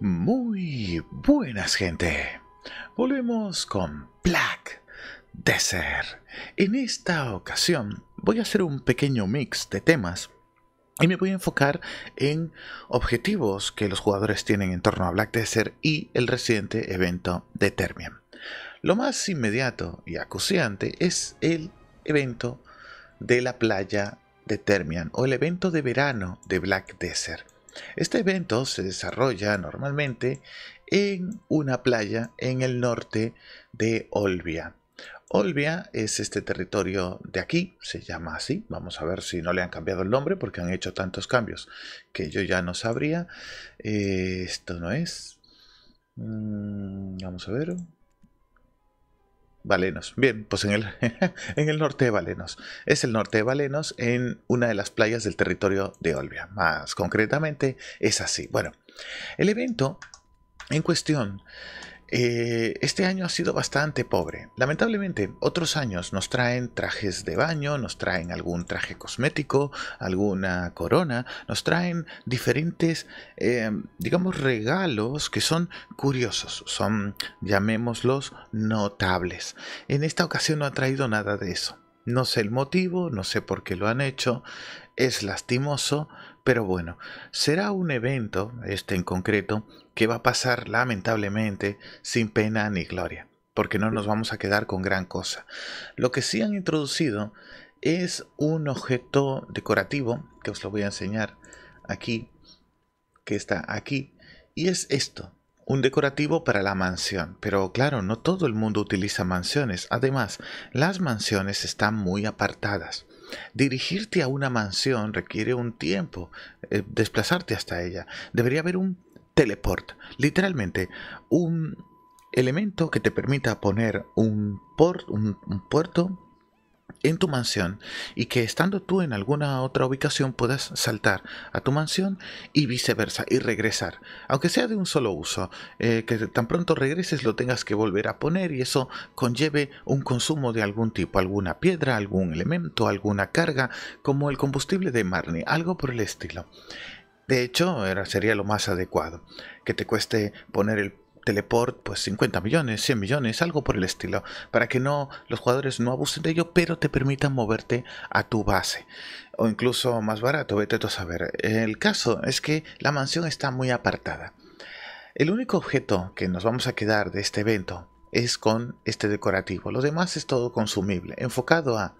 Muy buenas gente, volvemos con Black Desert. En esta ocasión voy a hacer un pequeño mix de temas y me voy a enfocar en objetivos que los jugadores tienen en torno a Black Desert y el reciente evento de Termian. Lo más inmediato y acuciante es el evento de la playa de Termian o el evento de verano de Black Desert. Este evento se desarrolla normalmente en una playa en el norte de Olbia. Olbia es este territorio de aquí, se llama así. Vamos a ver si no le han cambiado el nombre porque han hecho tantos cambios que yo ya no sabría. Eh, esto no es. Mm, vamos a ver. Valenos, Bien, pues en el, en el norte de Valenos, Es el norte de Valenos en una de las playas del territorio de Olbia. Más concretamente es así. Bueno, el evento en cuestión eh, este año ha sido bastante pobre. Lamentablemente, otros años nos traen trajes de baño, nos traen algún traje cosmético, alguna corona, nos traen diferentes, eh, digamos, regalos que son curiosos, son, llamémoslos, notables. En esta ocasión no ha traído nada de eso. No sé el motivo, no sé por qué lo han hecho, es lastimoso, pero bueno, será un evento, este en concreto, que va a pasar lamentablemente sin pena ni gloria, porque no nos vamos a quedar con gran cosa. Lo que sí han introducido es un objeto decorativo, que os lo voy a enseñar aquí, que está aquí, y es esto, un decorativo para la mansión, pero claro, no todo el mundo utiliza mansiones. Además, las mansiones están muy apartadas. Dirigirte a una mansión requiere un tiempo, eh, desplazarte hasta ella. Debería haber un teleport. Literalmente, un elemento que te permita poner un, port, un, puerto en tu mansión y que estando tú en alguna otra ubicación puedas saltar a tu mansión y viceversa y regresar aunque sea de un solo uso eh, que tan pronto regreses lo tengas que volver a poner y eso conlleve un consumo de algún tipo alguna piedra algún elemento alguna carga como el combustible de Marnie algo por el estilo de hecho, sería lo más adecuado. Que te cueste poner el teleport, pues 50 millones, 100 millones, algo por el estilo, para que no los jugadores no abusen de ello, pero te permitan moverte a tu base. O incluso más barato, vete tú a saber. El caso es que la mansión está muy apartada. El único objeto que nos vamos a quedar de este evento es con este decorativo. Lo demás es todo consumible, enfocado a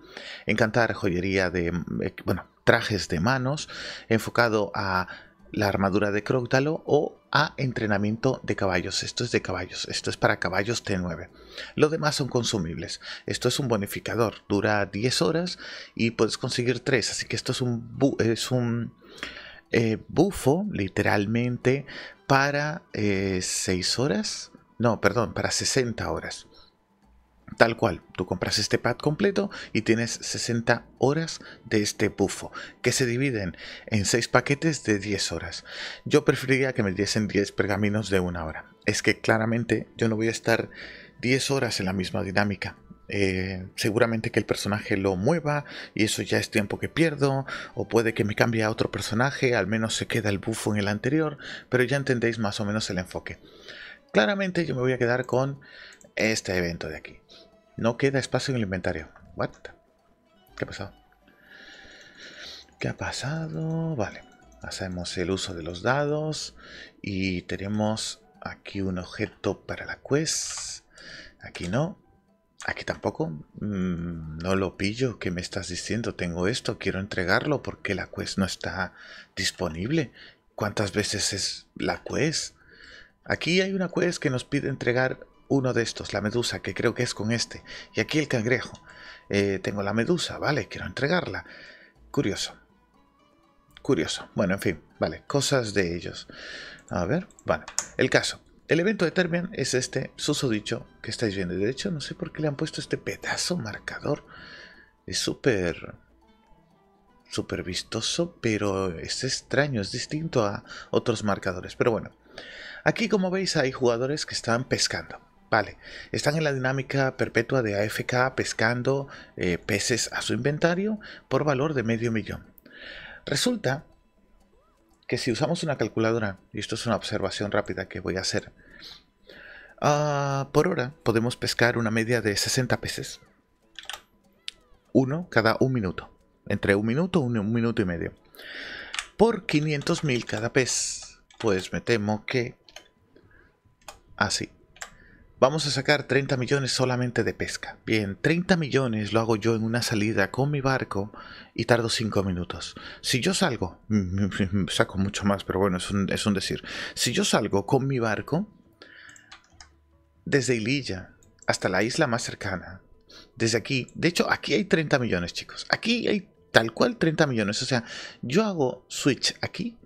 encantar joyería de, mm, eh, bueno, trajes de manos, enfocado a la armadura de Cróctalo o a entrenamiento de caballos. Esto es de caballos, esto es para caballos T9. Lo demás son consumibles. Esto es un bonificador, dura 10 horas y puedes conseguir 3, así que esto es un, es un eh, bufo literalmente para 6 eh, horas. No, perdón, para 60 horas. Tal cual, tú compras este pad completo y tienes 60 horas de este bufo, que se dividen en 6 paquetes de 10 horas. Yo preferiría que me diesen 10 pergaminos de una hora. Es que claramente yo no voy a estar 10 horas en la misma dinámica. Eh, seguramente que el personaje lo mueva y eso ya es tiempo que pierdo, o puede que me cambie a otro personaje, al menos se queda el bufo en el anterior, pero ya entendéis más o menos el enfoque. Claramente yo me voy a quedar con este evento de aquí. No queda espacio en el inventario. ¿Qué ha pasado? ¿Qué ha pasado? Vale. Hacemos el uso de los dados. Y tenemos aquí un objeto para la quest. Aquí no. Aquí tampoco. Mm, no lo pillo. ¿Qué me estás diciendo? Tengo esto. Quiero entregarlo porque la quest no está disponible. ¿Cuántas veces es la quest? Aquí hay una quest que nos pide entregar uno de estos, la medusa, que creo que es con este. Y aquí el cangrejo. Eh, tengo la medusa, vale, quiero entregarla. Curioso. Curioso. Bueno, en fin, vale, cosas de ellos. A ver, bueno, el caso. El evento de Termin es este susodicho que estáis viendo. De hecho, no sé por qué le han puesto este pedazo marcador. Es súper... Súper vistoso, pero es extraño, es distinto a otros marcadores. Pero bueno, aquí como veis hay jugadores que están pescando. Vale, están en la dinámica perpetua de AFK pescando eh, peces a su inventario por valor de medio millón. Resulta que si usamos una calculadora, y esto es una observación rápida que voy a hacer, ah, por hora podemos pescar una media de 60 peces. Uno cada un minuto. Entre un minuto y un, minuto y medio. Por 500.000 cada pez. Pues me temo que... Así. Vamos a sacar 30 millones solamente de pesca. Bien, 30 millones lo hago yo en una salida con mi barco y tardo 5 minutos. Si yo salgo, saco mucho más, pero bueno, es un, es un decir. Si yo salgo con mi barco desde Ililla hasta la isla más cercana, desde aquí, de hecho aquí hay 30 millones chicos, aquí hay tal cual 30 millones, o sea, yo hago switch aquí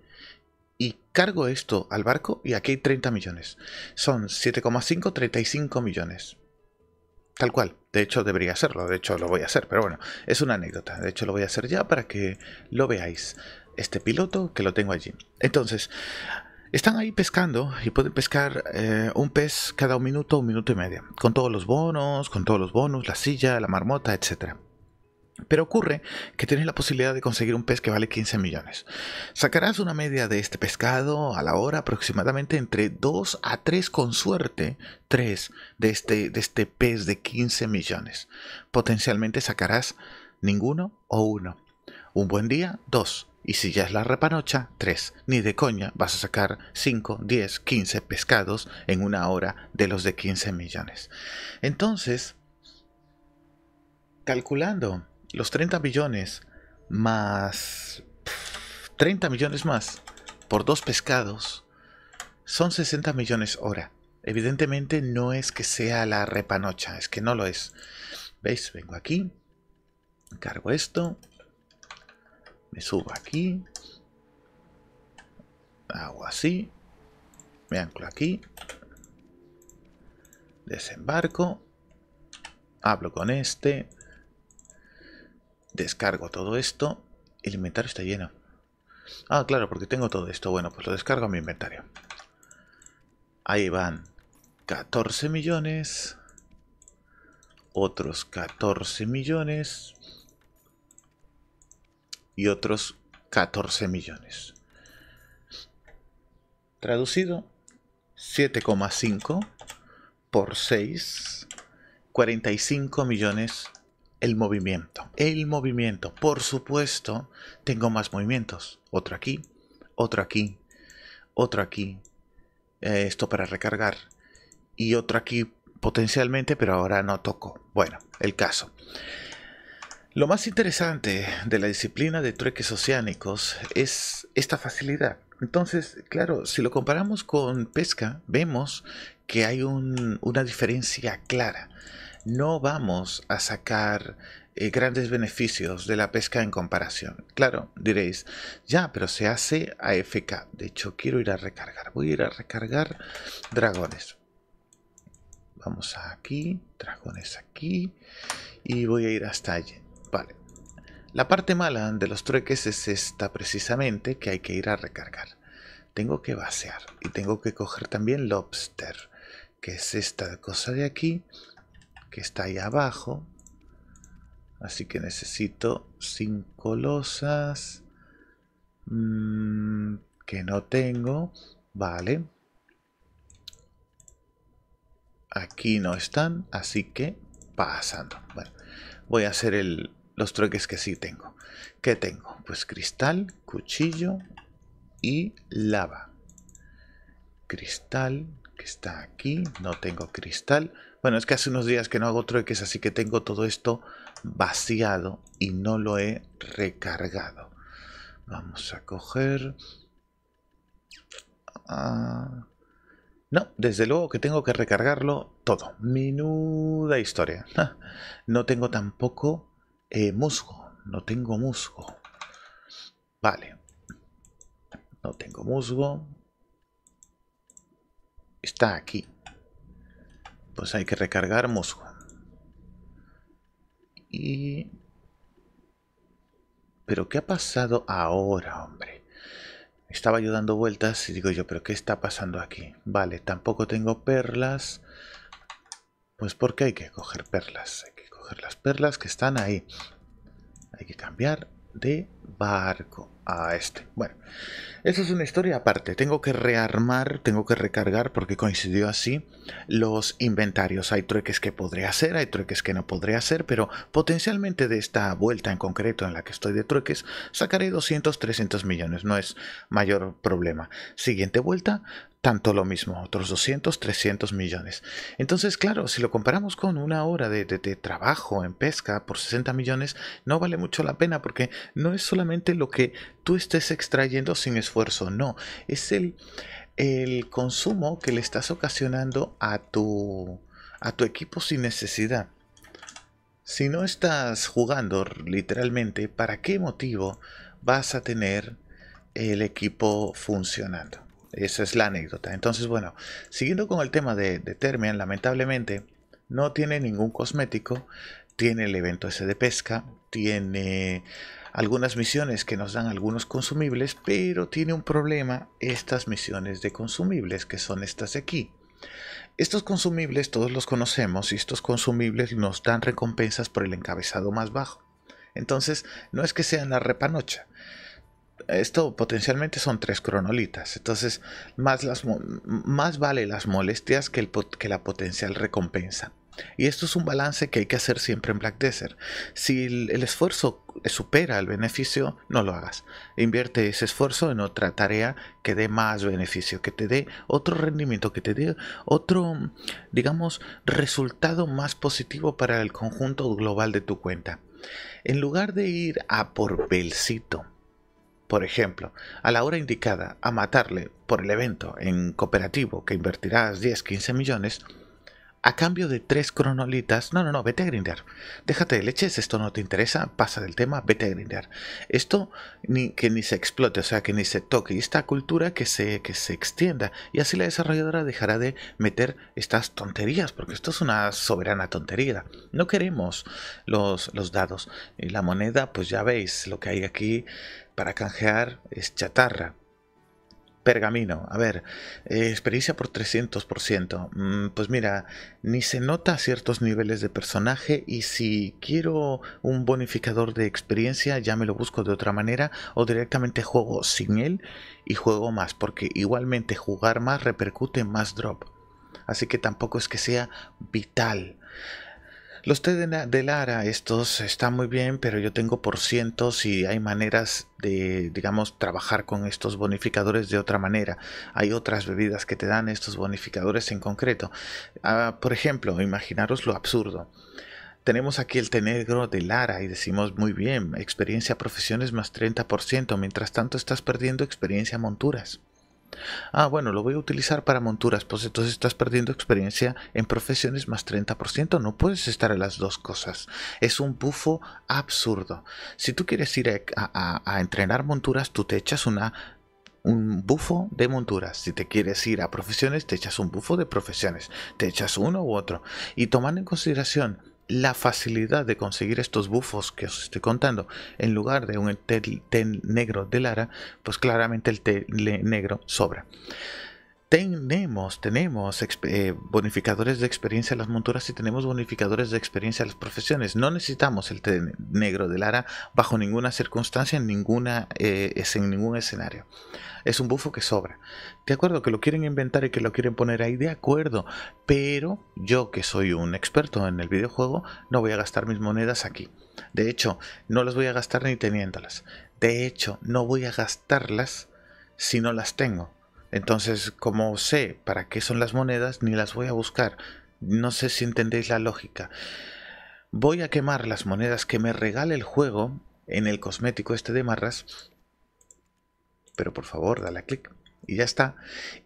y cargo esto al barco y aquí hay 30 millones. Son 7,5, 35 millones. Tal cual. De hecho, debería hacerlo. De hecho, lo voy a hacer. Pero bueno, es una anécdota. De hecho, lo voy a hacer ya para que lo veáis. Este piloto que lo tengo allí. Entonces, están ahí pescando y pueden pescar eh, un pez cada un minuto, un minuto y medio. Con todos los bonos, con todos los bonos, la silla, la marmota, etcétera. Pero ocurre que tienes la posibilidad de conseguir un pez que vale 15 millones. Sacarás una media de este pescado a la hora aproximadamente entre 2 a 3 con suerte, 3 de este, de este pez de 15 millones. Potencialmente sacarás ninguno o uno. Un buen día, 2. Y si ya es la repanocha, 3. Ni de coña vas a sacar 5, 10, 15 pescados en una hora de los de 15 millones. Entonces, calculando los 30 millones más... 30 millones más por dos pescados son 60 millones hora. Evidentemente no es que sea la repanocha, es que no lo es. ¿Veis? Vengo aquí, cargo esto, me subo aquí, hago así, me anclo aquí, desembarco, hablo con este, Descargo todo esto. El inventario está lleno. Ah, claro, porque tengo todo esto. Bueno, pues lo descargo a mi inventario. Ahí van 14 millones. Otros 14 millones. Y otros 14 millones. Traducido, 7,5 por 6, 45 millones el movimiento. El movimiento, por supuesto, tengo más movimientos. Otro aquí, otro aquí, otro aquí. Eh, esto para recargar. Y otro aquí potencialmente, pero ahora no toco. Bueno, el caso. Lo más interesante de la disciplina de trueques oceánicos es esta facilidad. Entonces, claro, si lo comparamos con pesca, vemos que hay una diferencia clara no vamos a sacar eh, grandes beneficios de la pesca en comparación. Claro, diréis, ya, pero se hace AFK. De hecho, quiero ir a recargar. Voy a ir a recargar dragones. Vamos aquí, dragones aquí, y voy a ir hasta allí. Vale. La parte mala de los trueques es esta precisamente, que hay que ir a recargar. Tengo que vaciar y tengo que coger también lobster, que es esta cosa de aquí, que está ahí abajo. Así que necesito ...cinco losas. Mm, que no tengo. Vale. Aquí no están, así que pasando. voy a hacer los trueques que sí tengo. ¿Qué tengo? Pues cristal, cuchillo y lava. Cristal, que está aquí. No tengo cristal. Bueno, es que hace unos días que no hago trueques, así que tengo todo esto vaciado y no lo he recargado. Vamos a coger... Ah, no, desde luego que tengo que recargarlo todo. Menuda historia. No tengo tampoco eh, musgo. No tengo musgo. Vale. No tengo musgo. Está aquí pues hay que recargar musgo Y... ¿Pero qué ha pasado ahora, hombre? Estaba yo dando vueltas y digo yo, ¿pero qué está pasando aquí? Vale, tampoco tengo perlas. Pues porque hay que coger perlas. Hay que coger las perlas que están ahí. Hay que cambiar de barco a este. Bueno, eso es una historia aparte. Tengo que rearmar, tengo que recargar porque coincidió así los inventarios. Hay trueques que podré hacer, hay trueques que no podré hacer, pero potencialmente de esta vuelta en concreto en la que estoy de trueques, sacaré 200, 300 millones. No es mayor problema. Siguiente vuelta, tanto lo mismo, otros 200, 300 millones. Entonces, claro, si lo comparamos con una hora de, trabajo en pesca por 60 millones, no vale mucho la pena porque no es solamente lo que tú estés extrayendo sin esfuerzo, no, es el, el consumo que le estás ocasionando a tu, a tu equipo sin necesidad. Si no estás jugando literalmente, ¿para qué motivo vas a tener el equipo funcionando? Esa es la anécdota. Entonces, bueno, siguiendo con el tema de, de Termian, lamentablemente no tiene ningún cosmético, tiene el evento s de pesca, tiene algunas misiones que nos dan algunos consumibles, pero tiene un problema estas misiones de consumibles, que son estas de aquí. Estos consumibles todos los conocemos y estos consumibles nos dan recompensas por el encabezado más bajo. Entonces, no es que sean la repanocha. Esto potencialmente son tres cronolitas. Entonces, más, las, más vale las molestias que la potencial recompensa. Y esto es un balance que hay que hacer siempre en Black Desert. Si el, esfuerzo supera el beneficio, no lo hagas. Invierte ese esfuerzo en otra tarea que dé más beneficio, que te dé otro rendimiento, que te dé otro, digamos, resultado más positivo para el conjunto global de tu cuenta. En lugar de ir a por Belcito, por ejemplo, a la hora indicada a matarle por el evento en cooperativo que invertirás 10-15 millones, a cambio de tres cronolitas. No, no, no, vete a grindar. Déjate de leches, esto no te interesa, pasa del tema, vete a grindar. Esto que ni se explote, o sea, que ni se toque. Y esta cultura que se, que se extienda. Y así la desarrolladora dejará de meter estas tonterías, porque esto es una soberana tontería. No queremos los, los dados. Y la moneda, pues ya veis, lo que hay aquí para canjear es chatarra. Pergamino, a ver, eh, experiencia por 300%. Mm, pues mira, ni se nota ciertos niveles de personaje y si quiero un bonificador de experiencia ya me lo busco de otra manera o directamente juego sin él y juego más, porque igualmente jugar más repercute en más drop. Así que tampoco es que sea vital. Los té de, Lara, estos están muy bien, pero yo tengo por cientos y hay maneras de, digamos, trabajar con estos bonificadores de otra manera. Hay otras bebidas que te dan estos bonificadores en concreto. Ah, por ejemplo, imaginaros lo absurdo. Tenemos aquí el té negro de Lara y decimos muy bien, experiencia profesiones más 30%, mientras tanto estás perdiendo experiencia monturas. Ah, bueno, lo voy a utilizar para monturas, pues entonces estás perdiendo experiencia en profesiones más 30%, no puedes estar en las dos cosas. Es un bufo absurdo. Si tú quieres ir a, entrenar monturas, tú te echas una un bufo de monturas. Si te quieres ir a profesiones, te echas un bufo de profesiones. Te echas uno u otro. Y tomando en consideración la facilidad de conseguir estos bufos que os estoy contando en lugar de un té, negro de Lara, pues claramente el té negro sobra. Tenemos, tenemos eh, bonificadores de experiencia en las monturas y tenemos bonificadores de experiencia a las profesiones. No necesitamos el té negro de Lara bajo ninguna circunstancia, en, ninguna, eh, en ningún escenario. Es un bufo que sobra. De acuerdo, que lo quieren inventar y que lo quieren poner ahí, de acuerdo. Pero yo, que soy un experto en el videojuego, no voy a gastar mis monedas aquí. De hecho, no las voy a gastar ni teniéndolas. De hecho, no voy a gastarlas si no las tengo. Entonces, como sé para qué son las monedas, ni las voy a buscar. No sé si entendéis la lógica. Voy a quemar las monedas que me regale el juego en el cosmético este de marras. Pero por favor, dale clic y ya está.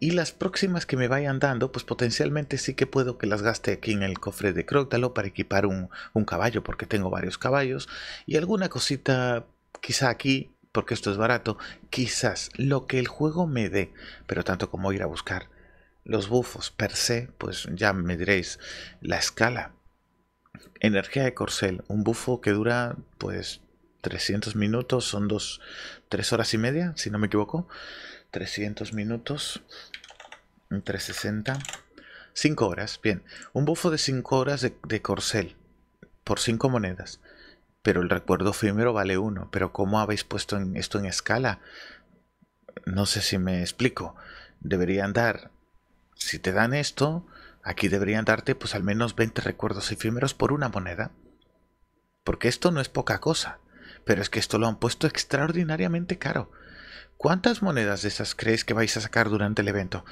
Y las próximas que me vayan dando, pues potencialmente sí que puedo que las gaste aquí en el cofre de Cróctalo para equipar un, un caballo, porque tengo varios caballos. Y alguna cosita quizá aquí porque esto es barato, quizás lo que el juego me dé, pero tanto como ir a buscar los bufos per se, pues ya me diréis la escala. Energía de corcel, un bufo que dura pues 300 minutos, son dos, tres horas y media, si no me equivoco. 300 minutos, 360, 5 horas, bien. Un bufo de 5 horas de, de corcel por 5 monedas pero el recuerdo efímero vale uno. Pero ¿cómo habéis puesto esto en escala? No sé si me explico. Deberían dar, si te dan esto, aquí deberían darte pues al menos 20 recuerdos efímeros por una moneda. Porque esto no es poca cosa, pero es que esto lo han puesto extraordinariamente caro. ¿Cuántas monedas de esas crees que vais a sacar durante el evento?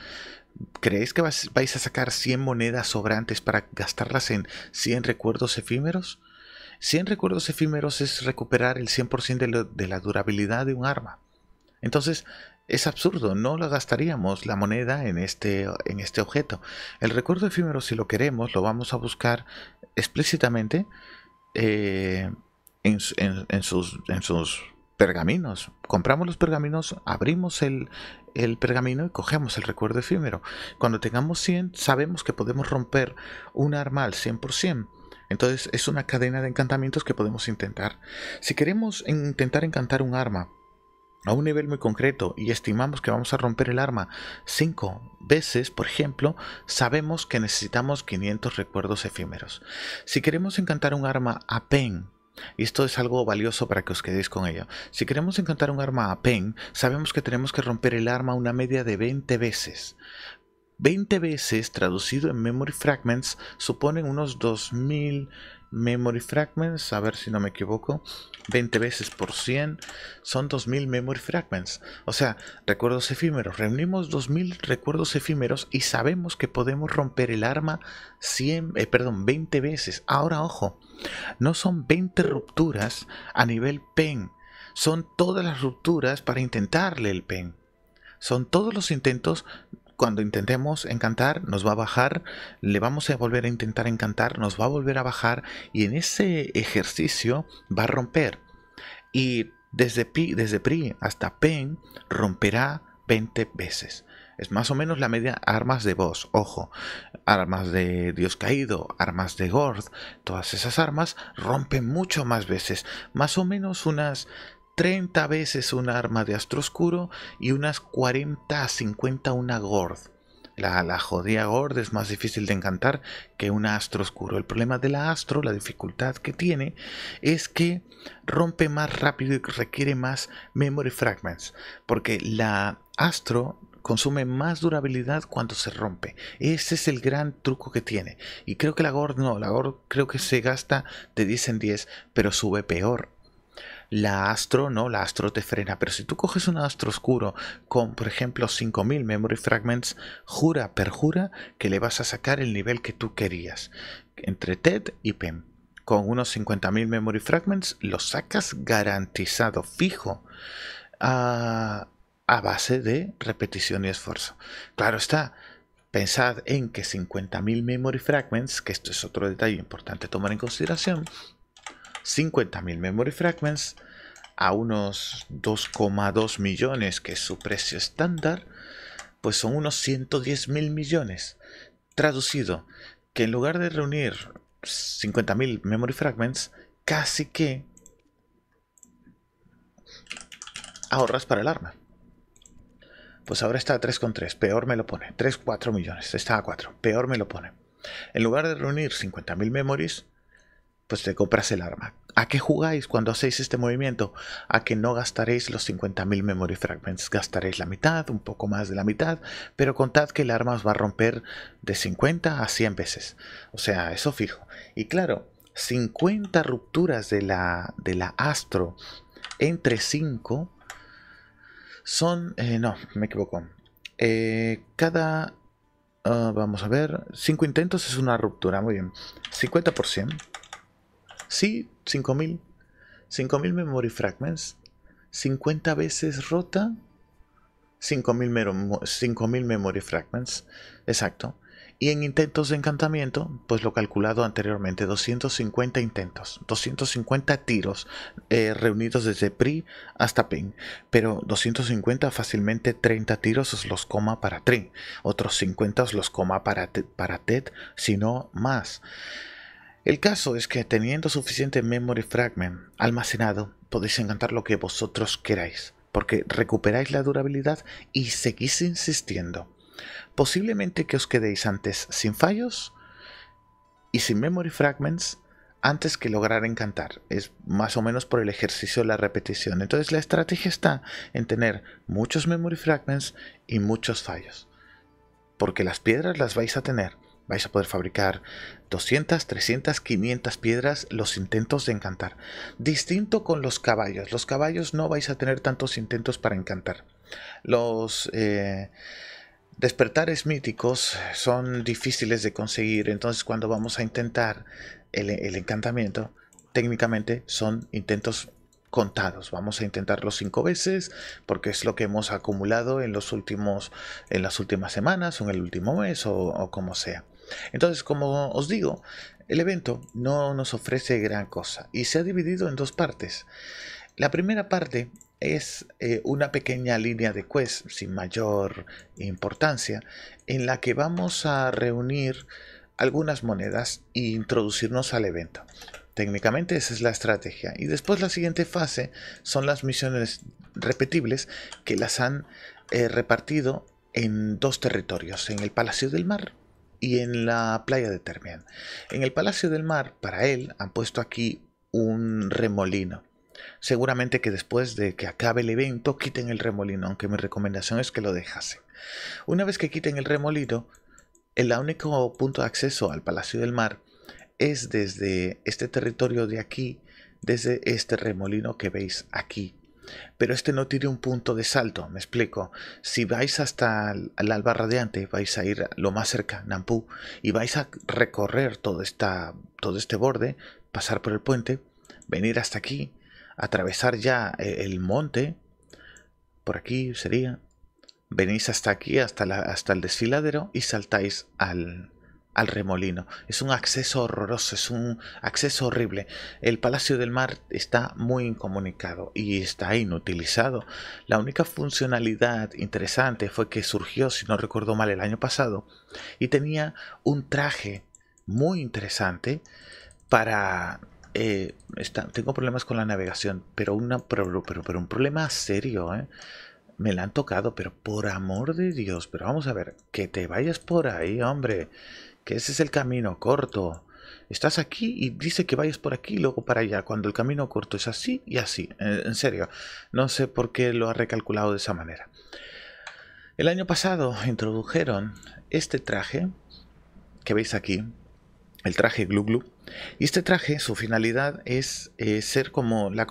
¿Creéis que vais a sacar 100 monedas sobrantes para gastarlas en 100 recuerdos efímeros? 100 recuerdos efímeros es recuperar el 100% de, la durabilidad de un arma. Entonces, es absurdo, no la gastaríamos la moneda en este, en este objeto. El recuerdo efímero, si lo queremos, lo vamos a buscar explícitamente eh, en, sus, en sus pergaminos. Compramos los pergaminos, abrimos el, el, pergamino y cogemos el recuerdo efímero. Cuando tengamos 100, sabemos que podemos romper un arma al 100%. Entonces es una cadena de encantamientos que podemos intentar. Si queremos intentar encantar un arma a un nivel muy concreto y estimamos que vamos a romper el arma 5 veces, por ejemplo, sabemos que necesitamos 500 recuerdos efímeros. Si queremos encantar un arma a pen, y esto es algo valioso para que os quedéis con ello. Si queremos encantar un arma a Pen, sabemos que tenemos que romper el arma una media de 20 veces. 20 veces traducido en memory fragments suponen unos 2000 memory fragments, a ver si no me equivoco, 20 veces por 100 son 2000 memory fragments, o sea, recuerdos efímeros, reunimos 2000 recuerdos efímeros y sabemos que podemos romper el arma 100, eh, perdón, 20 veces. Ahora ojo, no son 20 rupturas a nivel pen, son todas las rupturas para intentarle el pen. Son todos los intentos cuando intentemos encantar, nos va a bajar, le vamos a volver a intentar encantar, nos va a volver a bajar y en ese ejercicio va a romper. Y desde pi, desde pri hasta pen romperá 20 veces. Es más o menos la media armas de boss, ojo, armas de Dios caído, armas de Gord, todas esas armas rompen mucho más veces, más o menos unas 30 veces un arma de astro oscuro y unas 40 a 50 una Gord. La, la jodida Gord es más difícil de encantar que un astro oscuro. El problema de la astro, la dificultad que tiene, es que rompe más rápido y requiere más memory fragments. Porque la astro consume más durabilidad cuando se rompe. Ese es el gran truco que tiene. Y creo que la Gord no, la Gord creo que se gasta de 10 en 10, pero sube peor la Astro, ¿no? La Astro te frena, pero si tú coges un Astro oscuro con, por ejemplo, 5000 Memory Fragments, jura, perjura que le vas a sacar el nivel que tú querías, entre TED y PEM. Con unos 50.000 Memory Fragments lo sacas garantizado, fijo. A, a, base de repetición y esfuerzo. Claro está, pensad en que 50.000 memory fragments, que esto es otro detalle importante tomar en consideración, 50.000 memory fragments a unos 2,2 millones, que es su precio estándar, pues son unos 110.000 millones. Traducido, que en lugar de reunir 50.000 memory fragments, casi que ahorras para el arma. Pues ahora está a 3,3, peor me lo pone. 3,4 millones, está a 4, peor me lo pone. En lugar de reunir 50.000 memories, pues te compras el arma. ¿A qué jugáis cuando hacéis este movimiento? A que no gastaréis los 50.000 memory fragments, gastaréis la mitad, un poco más de la mitad, pero contad que el arma os va a romper de 50 a 100 veces. O sea, eso fijo. Y claro, 50 rupturas de la, de la astro entre 5 son... Eh, no, me equivoco. Eh, cada... Ah, vamos a ver. 5 intentos es una ruptura, muy bien. 50%. Sí, 5000. 5000 memory fragments. 50 veces rota. 5000 memory fragments. Exacto. Y en intentos de encantamiento, pues lo calculado anteriormente, 250 intentos, 250 tiros eh, reunidos desde PRI hasta PIN. Pero 250 fácilmente 30 tiros os los coma para TRI, otros 50 os los coma para, para TED, si no más. El caso es que teniendo suficiente memory fragment almacenado, podéis encantar lo que vosotros queráis, porque recuperáis la durabilidad y seguís insistiendo. Posiblemente que os quedéis antes sin fallos y sin memory fragments antes que lograr encantar. Es más o menos por el ejercicio de la repetición. Entonces la estrategia está en tener muchos memory fragments y muchos fallos. Porque las piedras las vais a tener vais a poder fabricar 200, 300, 500 piedras los intentos de encantar. Distinto con los caballos. Los caballos no vais a tener tantos intentos para encantar. Los... Eh, despertares míticos son difíciles de conseguir, entonces cuando vamos a intentar el, encantamiento, técnicamente son intentos contados. Vamos a intentarlo cinco veces porque es lo que hemos acumulado en los últimos, en las últimas semanas, o en el último mes o como sea. Entonces, como os digo, el evento no nos ofrece gran cosa y se ha dividido en dos partes. La primera parte es eh, una pequeña línea de quest sin mayor importancia en la que vamos a reunir algunas monedas e introducirnos al evento. Técnicamente esa es la estrategia. Y después la siguiente fase son las misiones repetibles que las han eh, repartido en dos territorios, en el Palacio del Mar y en la playa de Termian. En el Palacio del Mar, para él, han puesto aquí un remolino. Seguramente que después de que acabe el evento quiten el remolino, aunque mi recomendación es que lo dejasen. Una vez que quiten el remolino, el único punto de acceso al Palacio del Mar es desde este territorio de aquí, desde este remolino que veis aquí pero este no tiene un punto de salto, me explico. Si vais hasta la de radiante, vais a ir lo más cerca, Nampú, y vais a recorrer todo, todo este borde, pasar por el puente, venir hasta aquí, atravesar ya eh, el monte, por aquí sería, venís hasta aquí, hasta, la, hasta el desfiladero y saltáis al, al remolino. Es un acceso horroroso, es un acceso horrible. El Palacio del Mar está muy incomunicado y está inutilizado. La única funcionalidad interesante fue que surgió, si no recuerdo mal, el año pasado y tenía un traje muy interesante para... Eh, tengo problemas con la navegación, pero, un problema serio. ¿eh? me la han tocado, pero por amor de Dios, pero vamos a ver, que te vayas por ahí, hombre ese es el camino corto. Estás aquí y dice que vayas por aquí y luego para allá, cuando el camino corto es así y así. En serio, no sé por qué lo ha recalculado de esa manera. El año pasado introdujeron este traje que veis aquí, el traje Glu y este traje, su finalidad es eh, ser como la,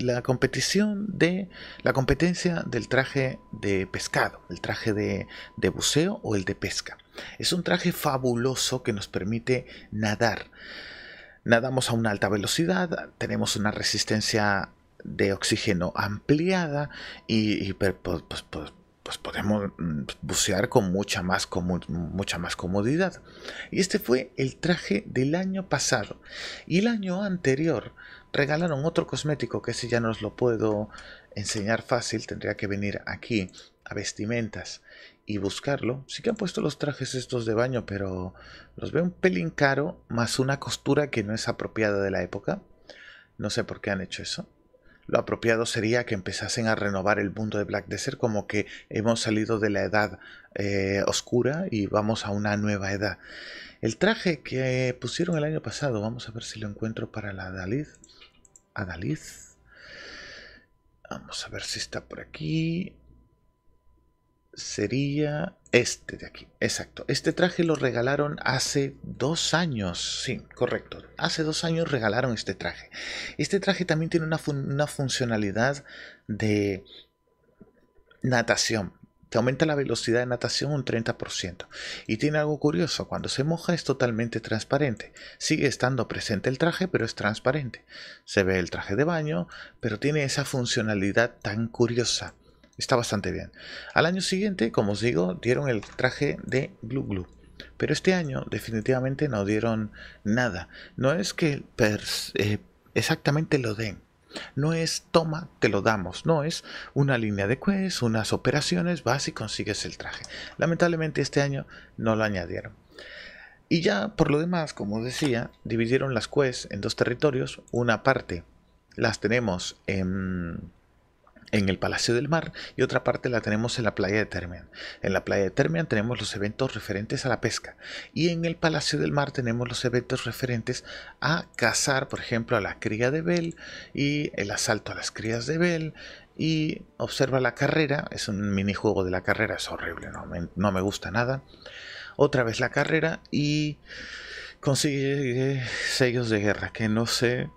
la, competición de la competencia del traje de pescado, el traje de, buceo o el de pesca. Es un traje fabuloso que nos permite nadar. Nadamos a una alta velocidad, tenemos una resistencia de oxígeno ampliada y, pues, pues, pues, pues podemos mm, bucear con mucha más, mucha más comodidad. Y este fue el traje del año pasado. Y el año anterior regalaron otro cosmético que ese ya no os lo puedo enseñar fácil. Tendría que venir aquí a vestimentas y buscarlo. Sí que han puesto los trajes estos de baño, pero los veo un pelín caro, más una costura que no es apropiada de la época. No sé por qué han hecho eso. Lo apropiado sería que empezasen a renovar el mundo de Black Desert como que hemos salido de la edad eh, oscura y vamos a una nueva edad. El traje que pusieron el año pasado, vamos a ver si lo encuentro para la Adalid. Adalid. Vamos a ver si está por aquí sería este de aquí, exacto. Este traje lo regalaron hace dos años, sí, correcto. Hace dos años regalaron este traje. Este traje también tiene una, funcionalidad de natación. Te aumenta la velocidad de natación un 30%. Y tiene algo curioso, cuando se moja es totalmente transparente. Sigue estando presente el traje, pero es transparente. Se ve el traje de baño, pero tiene esa funcionalidad tan curiosa Está bastante bien. Al año siguiente, como os digo, dieron el traje de Blue Blue. Pero este año definitivamente no dieron nada. No es que eh, exactamente lo den. No es toma, te lo damos. No es una línea de quest, unas operaciones, vas y consigues el traje. Lamentablemente este año no lo añadieron. Y ya por lo demás, como decía, dividieron las quests en dos territorios. Una parte las tenemos en en el Palacio del Mar y otra parte la tenemos en la playa de Termian. En la playa de Termian tenemos los eventos referentes a la pesca y en el Palacio del Mar tenemos los eventos referentes a cazar, por ejemplo, a la cría de Bell y el asalto a las crías de Bell y observa la carrera, es un minijuego de la carrera, es horrible, no me, gusta nada. Otra vez la carrera y consigue sellos de guerra que no sé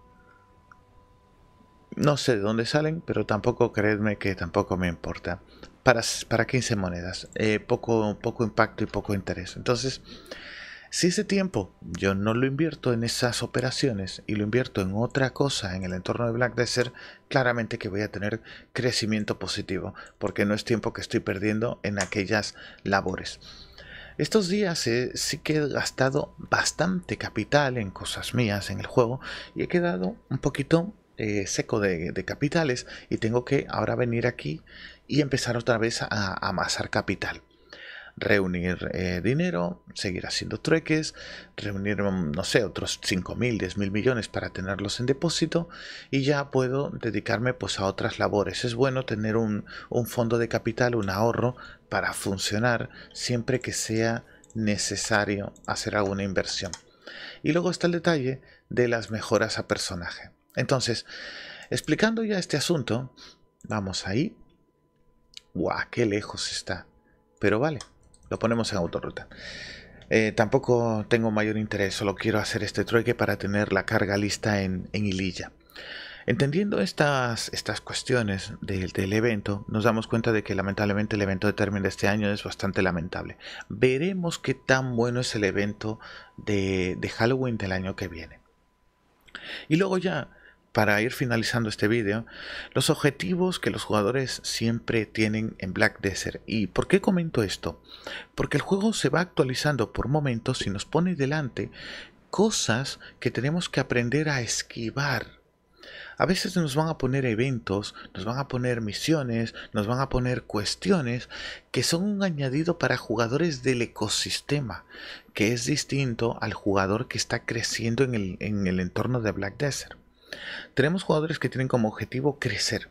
no sé de dónde salen, pero tampoco creedme que tampoco me importa. Para, para 15 monedas, eh, poco, poco impacto y poco interés. Entonces, si ese tiempo yo no lo invierto en esas operaciones y lo invierto en otra cosa en el entorno de Black Desert, claramente que voy a tener crecimiento positivo, porque no es tiempo que estoy perdiendo en aquellas labores. Estos días eh, sí que he gastado bastante capital en cosas mías en el juego y he quedado un poquito eh, seco de, capitales y tengo que ahora venir aquí y empezar otra vez a, amasar capital. Reunir eh, dinero, seguir haciendo trueques, reunir, mm, no sé, otros 5.000, 10.000 millones para tenerlos en depósito y ya puedo dedicarme pues a otras labores. Es bueno tener un fondo de capital, un ahorro para funcionar siempre que sea necesario hacer alguna inversión. Y luego está el detalle de las mejoras a personaje. Entonces, explicando ya este asunto, vamos ahí. ¡Guau! ¡Qué lejos está! Pero vale, lo ponemos en autorruta. Eh, tampoco tengo mayor interés, solo quiero hacer este trueque para tener la carga lista en, en Ililla. Entendiendo estas, estas cuestiones del evento, nos damos cuenta de que lamentablemente el evento de término de este año es bastante lamentable. Veremos qué tan bueno es el evento de, de Halloween del año que viene. Y luego ya para ir finalizando este vídeo, los objetivos que los jugadores siempre tienen en Black Desert. ¿Y por qué comento esto? Porque el juego se va actualizando por momentos y nos pone delante cosas que tenemos que aprender a esquivar. A veces nos van a poner eventos, nos van a poner misiones, nos van a poner cuestiones que son un añadido para jugadores del ecosistema, que es distinto al jugador que está creciendo en el, en el entorno de Black Desert. Tenemos jugadores que tienen como objetivo crecer,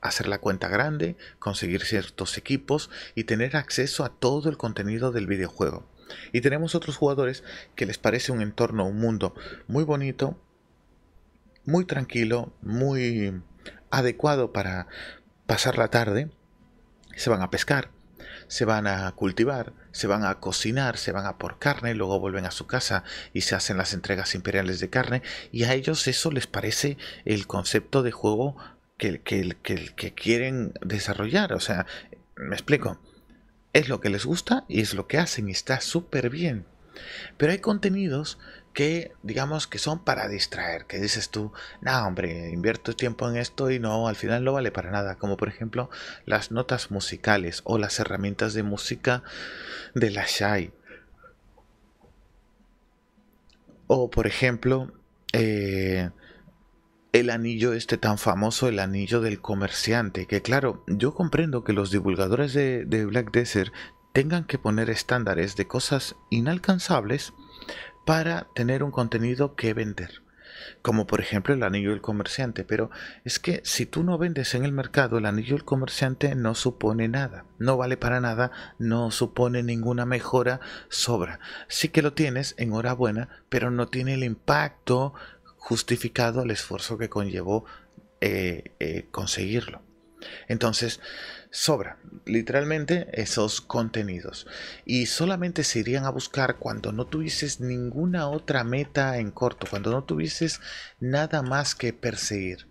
hacer la cuenta grande, conseguir ciertos equipos y tener acceso a todo el contenido del videojuego. Y tenemos otros jugadores que les parece un entorno, un mundo muy bonito, muy tranquilo, muy adecuado para pasar la tarde. Se van a pescar, se van a cultivar, se van a cocinar, se van a por carne, luego vuelven a su casa y se hacen las entregas imperiales de carne y a ellos eso les parece el concepto de juego que, quieren desarrollar. O sea, me explico, es lo que les gusta y es lo que hacen y está súper bien. Pero hay contenidos que digamos que son para distraer, que dices tú, no, hombre, invierto tiempo en esto y no, al final no vale para nada, como por ejemplo las notas musicales o las herramientas de música de la Shai. O por ejemplo, eh, el anillo este tan famoso, el anillo del comerciante, que claro, yo comprendo que los divulgadores de, de Black Desert tengan que poner estándares de cosas inalcanzables, para tener un contenido que vender, como por ejemplo el anillo del comerciante. Pero es que si tú no vendes en el mercado, el anillo del comerciante no supone nada, no vale para nada, no supone ninguna mejora, sobra. Sí que lo tienes, enhorabuena, pero no tiene el impacto justificado al esfuerzo que conllevó eh, eh, conseguirlo. Entonces, sobra literalmente esos contenidos y solamente se irían a buscar cuando no tuvieses ninguna otra meta en corto, cuando no tuvieses nada más que perseguir.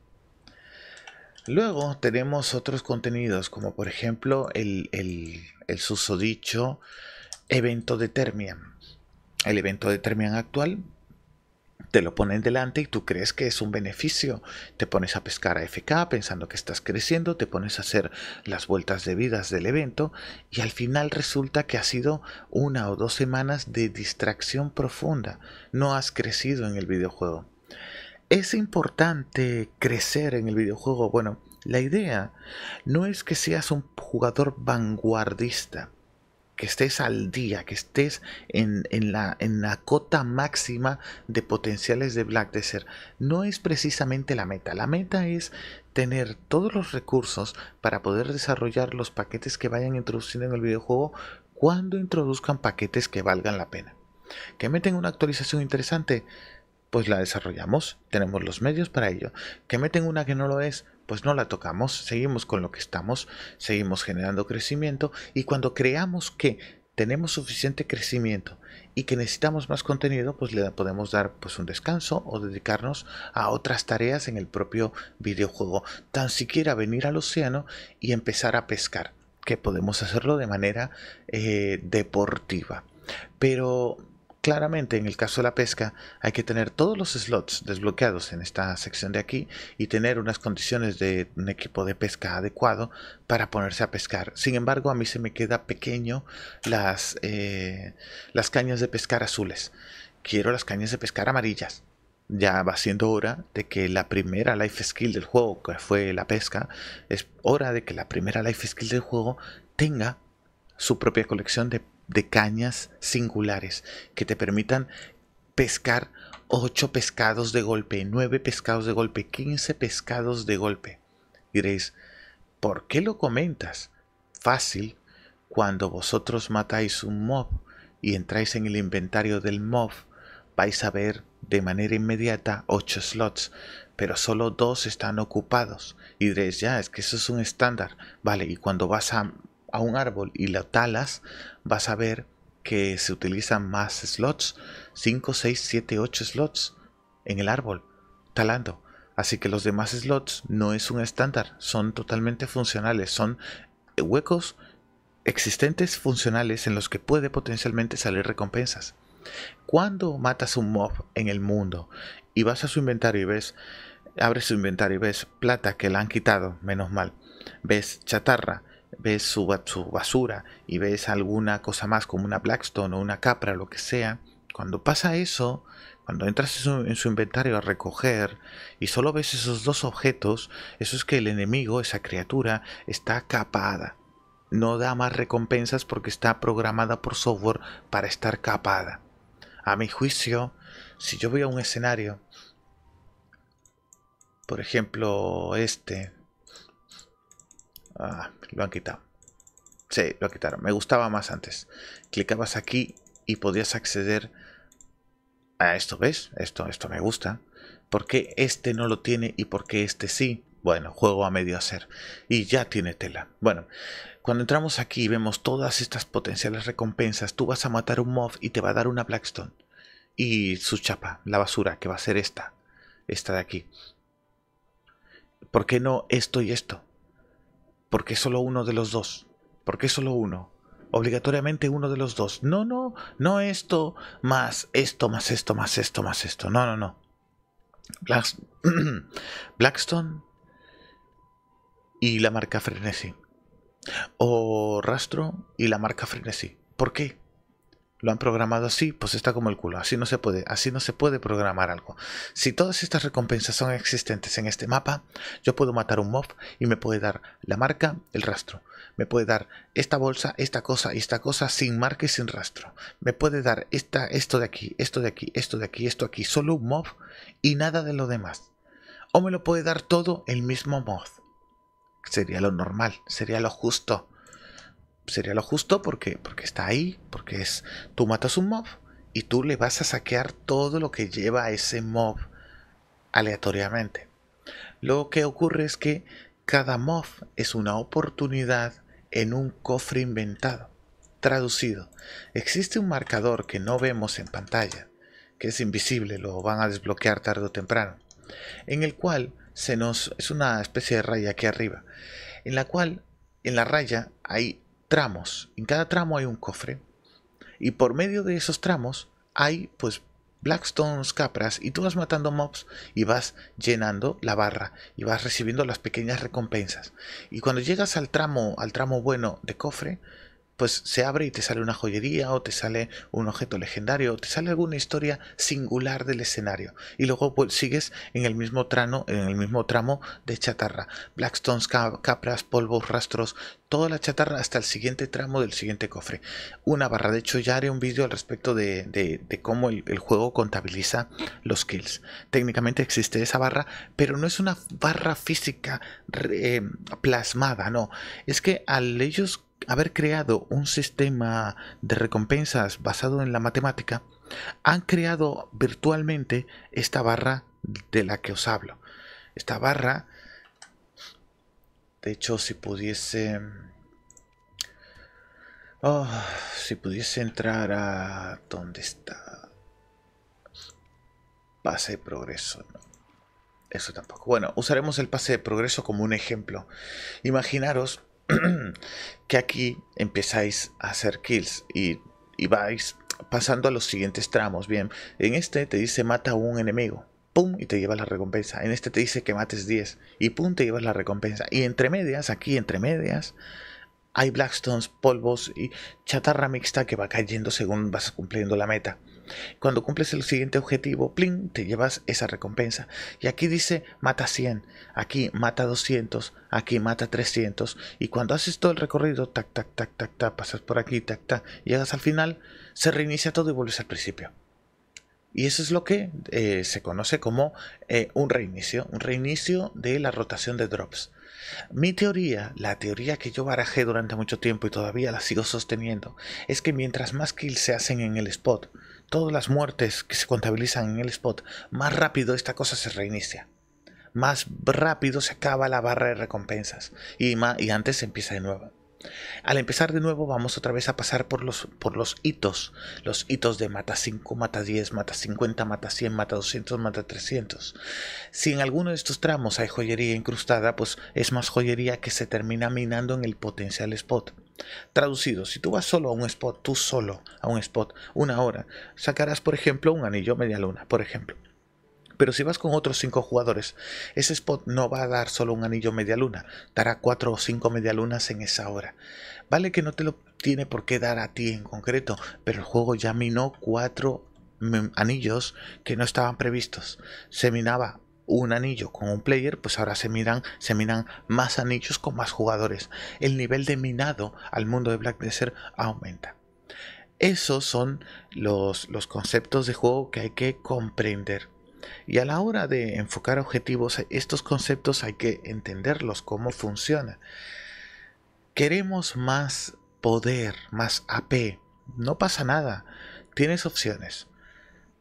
Luego tenemos otros contenidos como por ejemplo el, el, el susodicho evento de Termian. El evento de Termian actual te lo ponen delante y tú crees que es un beneficio. Te pones a pescar a FK pensando que estás creciendo, te pones a hacer las vueltas de vidas del evento y al final resulta que ha sido una o dos semanas de distracción profunda. No has crecido en el videojuego. Es importante crecer en el videojuego. Bueno, la idea no es que seas un jugador vanguardista que estés al día, que estés en, la, en la cota máxima de potenciales de Black Desert. No es precisamente la meta. La meta es tener todos los recursos para poder desarrollar los paquetes que vayan introduciendo en el videojuego cuando introduzcan paquetes que valgan la pena. ¿Que meten una actualización interesante? Pues la desarrollamos, tenemos los medios para ello. ¿Que meten una que no lo es? pues no la tocamos, seguimos con lo que estamos, seguimos generando crecimiento y cuando creamos que tenemos suficiente crecimiento y que necesitamos más contenido, pues le podemos dar pues un descanso o dedicarnos a otras tareas en el propio videojuego, tan siquiera venir al océano y empezar a pescar, que podemos hacerlo de manera eh, deportiva. Pero Claramente en el caso de la pesca hay que tener todos los slots desbloqueados en esta sección de aquí y tener unas condiciones de un equipo de pesca adecuado para ponerse a pescar. Sin embargo a mí se me queda pequeño las, eh, las cañas de pescar azules. Quiero las cañas de pescar amarillas ya va siendo hora de que la primera life skill del juego, que fue la pesca, es hora de que la primera life skill del juego tenga su propia colección de de cañas singulares que te permitan pescar 8 pescados de golpe, 9 pescados de golpe, 15 pescados de golpe. Diréis, ¿por qué lo comentas? Fácil, cuando vosotros matáis un mob y entráis en el inventario del mob, vais a ver de manera inmediata 8 slots, pero solo 2 están ocupados. Y diréis, ya, es que eso es un estándar. Vale, y cuando vas a a un árbol y lo talas, vas a ver que se utilizan más slots, 5, 6, 7, 8 slots en el árbol, talando. Así que los demás slots no es un estándar, son totalmente funcionales, son huecos existentes funcionales en los que puede potencialmente salir recompensas. Cuando matas un mob en el mundo y vas a su inventario y ves, abres su inventario y ves plata que la han quitado, menos mal, ves chatarra, ves su, basura y ves alguna cosa más como una Blackstone o una Capra o lo que sea, cuando pasa eso, cuando entras en su, en su, inventario a recoger y solo ves esos dos objetos, eso es que el enemigo, esa criatura, está capada. No da más recompensas porque está programada por software para estar capada. A mi juicio, si yo voy a un escenario, por ejemplo este, Ah, lo han quitado. Sí, lo quitaron. Me gustaba más antes. Clicabas aquí y podías acceder a esto, ¿ves? Esto, esto me gusta. ¿Por qué este no lo tiene y por qué este sí? Bueno, juego a medio hacer. Y ya tiene tela. Bueno, cuando entramos aquí y vemos todas estas potenciales recompensas, tú vas a matar un mob y te va a dar una Blackstone. Y su chapa, la basura, que va a ser esta. Esta de aquí. ¿Por qué no esto y esto? ¿Por qué solo uno de los dos? ¿Por qué solo uno? Obligatoriamente uno de los dos. No, no, no esto más esto más esto más esto más esto. No, no, no. Blackstone y la marca Frenesi. O Rastro y la marca frenesi. ¿Por qué? lo han programado así, pues está como el culo. Así no se puede, así no se puede programar algo. Si todas estas recompensas son existentes en este mapa, yo puedo matar un mob y me puede dar la marca, el rastro. Me puede dar esta bolsa, esta cosa y esta cosa sin marca y sin rastro. Me puede dar esta, esto de aquí, esto de aquí, esto de aquí, esto de aquí, solo un mob y nada de lo demás. O me lo puede dar todo el mismo mob. Sería lo normal, sería lo justo sería lo justo porque, porque está ahí, porque es, tú matas un mob y tú le vas a saquear todo lo que lleva a ese mob aleatoriamente. Lo que ocurre es que cada mob es una oportunidad en un cofre inventado. Traducido, existe un marcador que no vemos en pantalla, que es invisible, lo van a desbloquear tarde o temprano, en el cual se nos es una especie de raya aquí arriba, en la cual en la raya hay tramos. En cada tramo hay un cofre. Y por medio de esos tramos hay pues Blackstones, capras, y tú vas matando mobs y vas llenando la barra y vas recibiendo las pequeñas recompensas. Y cuando llegas al tramo, al tramo bueno de cofre, pues se abre y te sale una joyería o te sale un objeto legendario o te sale alguna historia singular del escenario y luego pues, sigues en el mismo tramo en el mismo tramo de chatarra blackstones capras polvos rastros toda la chatarra hasta el siguiente tramo del siguiente cofre una barra de hecho ya haré un vídeo al respecto de, cómo el, juego contabiliza los kills técnicamente existe esa barra pero no es una barra física eh, plasmada no es que al ellos haber creado un sistema de recompensas basado en la matemática, han creado virtualmente esta barra de la que os hablo. Esta barra, de hecho, si pudiese... Oh, si pudiese entrar a... ¿Dónde está? Pase de progreso. Eso tampoco. Bueno, usaremos el pase de progreso como un ejemplo. Imaginaros que aquí empezáis a hacer kills y, y vais pasando a los siguientes tramos. Bien, en este te dice mata a un enemigo. ¡Pum! Y te llevas la recompensa. En este te dice que mates 10. Y ¡pum! Te llevas la recompensa. Y entre medias, aquí entre medias, hay blackstones, polvos y chatarra mixta que va cayendo según vas cumpliendo la meta. Cuando cumples el siguiente objetivo, plin, te llevas esa recompensa. Y aquí dice mata 100, aquí mata 200, aquí mata 300. Y cuando haces todo el recorrido, tac, tac, tac, tac, tac, pasas por aquí, tac, tac, llegas al final, se reinicia todo y vuelves al principio. Y eso es lo que eh, se conoce como eh, un reinicio, un reinicio de la rotación de drops. Mi teoría, la teoría que yo barajé durante mucho tiempo y todavía la sigo sosteniendo, es que mientras más kills se hacen en el spot, todas las muertes que se contabilizan en el spot, más rápido esta cosa se reinicia. Más rápido se acaba la barra de recompensas y, y antes se empieza de nuevo. Al empezar de nuevo vamos otra vez a pasar por los, por los hitos, los hitos de mata 5, mata 10, mata 50, mata 100, mata 200, mata 300. Si en alguno de estos tramos hay joyería incrustada, pues es más joyería que se termina minando en el potencial spot. Traducido, si tú vas solo a un spot, tú solo a un spot, una hora, sacarás, por ejemplo, un anillo media luna, por ejemplo. Pero si vas con otros cinco jugadores, ese spot no va a dar solo un anillo media luna, dará cuatro o cinco media lunas en esa hora. Vale que no te lo tiene por qué dar a ti en concreto, pero el juego ya minó cuatro mm, anillos que no estaban previstos. Se minaba un anillo con un player, pues ahora se miran, se miran más anillos con más jugadores. El nivel de minado al mundo de Black Desert aumenta. Esos son los, los conceptos de juego que hay que comprender. Y a la hora de enfocar objetivos, estos conceptos hay que entenderlos, cómo funciona Queremos más poder, más AP. No pasa nada. Tienes opciones.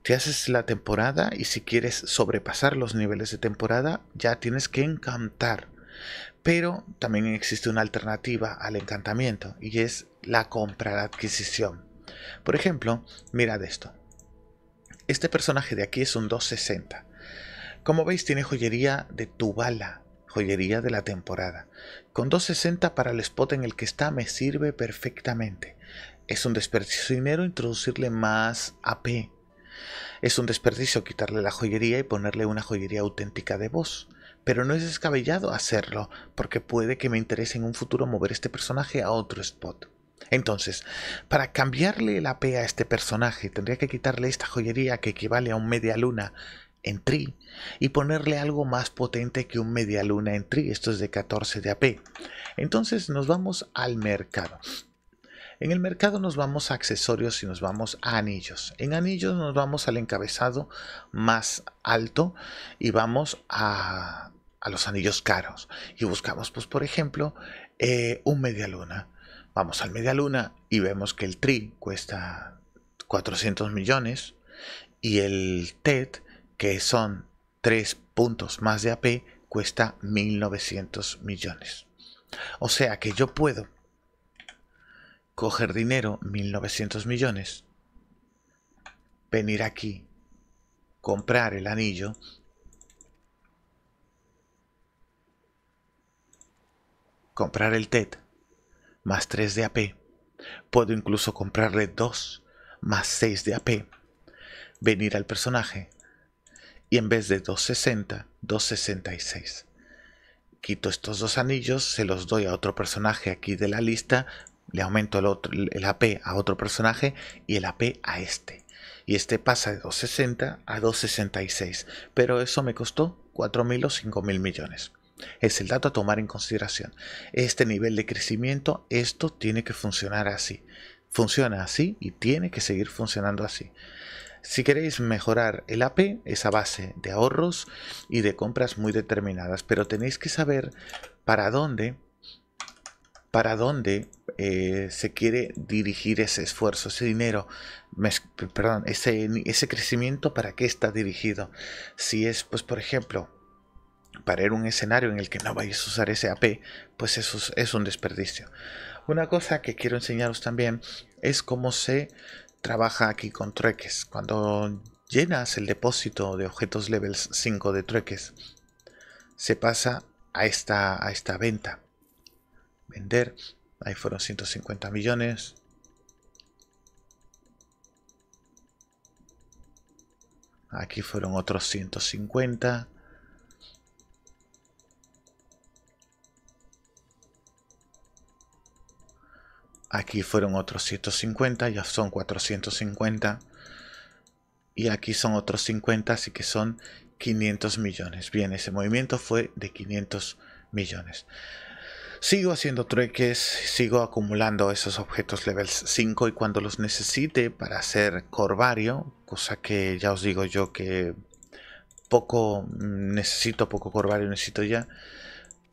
Si haces la temporada y si quieres sobrepasar los niveles de temporada, ya tienes que encantar. Pero también existe una alternativa al encantamiento y es la compra, la adquisición. Por ejemplo, mirad esto. Este personaje de aquí es un 260. Como veis tiene joyería de Tubala, joyería de la temporada. Con 260 para el spot en el que está me sirve perfectamente. Es un desperdicio dinero introducirle más AP es un desperdicio quitarle la joyería y ponerle una joyería auténtica de voz, pero no es descabellado hacerlo, porque puede que me interese en un futuro mover este personaje a otro spot. Entonces, para cambiarle la AP a este personaje, tendría que quitarle esta joyería que equivale a un media luna en tri y ponerle algo más potente que un media luna en tri, esto es de 14 de AP. Entonces nos vamos al mercado. En el mercado nos vamos a accesorios y nos vamos a anillos. En anillos nos vamos al encabezado más alto y vamos a, los anillos caros. Y buscamos, pues, por ejemplo, eh, un media luna. Vamos al media luna y vemos que el TRI cuesta 400 millones y el TED, que son 3 puntos más de AP, cuesta 1.900 millones. O sea que yo puedo coger dinero, 1.900 millones, venir aquí, comprar el anillo, comprar el TED, más 3 de AP, puedo incluso comprarle 2, más 6 de AP, venir al personaje, y en vez de 260, 266. Quito estos dos anillos, se los doy a otro personaje aquí de la lista le aumento el, AP a otro personaje y el AP a este. Y este pasa de 260 a 266, pero eso me costó 4.000 o 5.000 millones. Es el dato a tomar en consideración. Este nivel de crecimiento, esto tiene que funcionar así. Funciona así y tiene que seguir funcionando así. Si queréis mejorar el AP, esa base de ahorros y de compras muy determinadas, pero tenéis que saber para dónde para dónde eh, se quiere dirigir ese esfuerzo, ese dinero, perdón, ese, crecimiento, para qué está dirigido. Si es, pues, por ejemplo, para un escenario en el que no vais a usar ese AP, pues eso es, un desperdicio. Una cosa que quiero enseñaros también es cómo se trabaja aquí con trueques. Cuando llenas el depósito de objetos levels 5 de trueques, se pasa a esta, a esta venta. Vender. Ahí fueron 150 millones. Aquí fueron otros 150. Aquí fueron otros 150, ya son 450. Y aquí son otros 50, así que son 500 millones. Bien, ese movimiento fue de 500 millones. Sigo haciendo trueques, sigo acumulando esos objetos levels 5 y cuando los necesite para hacer corvario, cosa que ya os digo yo que poco mm, necesito, poco corvario necesito ya,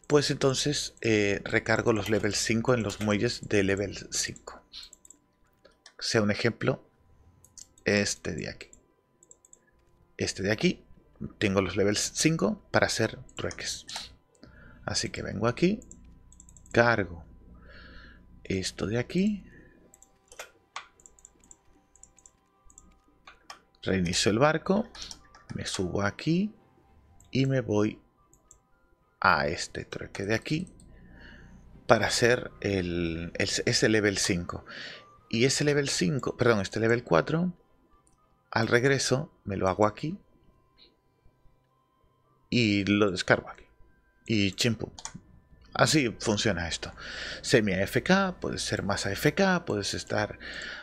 pues entonces eh, recargo los level 5 en los muelles de level 5. Sea un ejemplo, este de aquí. Este de aquí, tengo los levels 5 para hacer trueques. Así que vengo aquí, cargo esto de aquí. Reinicio el barco, me subo aquí y me voy a este trueque de aquí para hacer el, ese level 5. Y ese level 5, perdón, este level 4, al regreso me lo hago aquí y lo descargo aquí. Y chimpum, Así funciona esto. Semi-AFK, puedes ser más AFK, puedes estar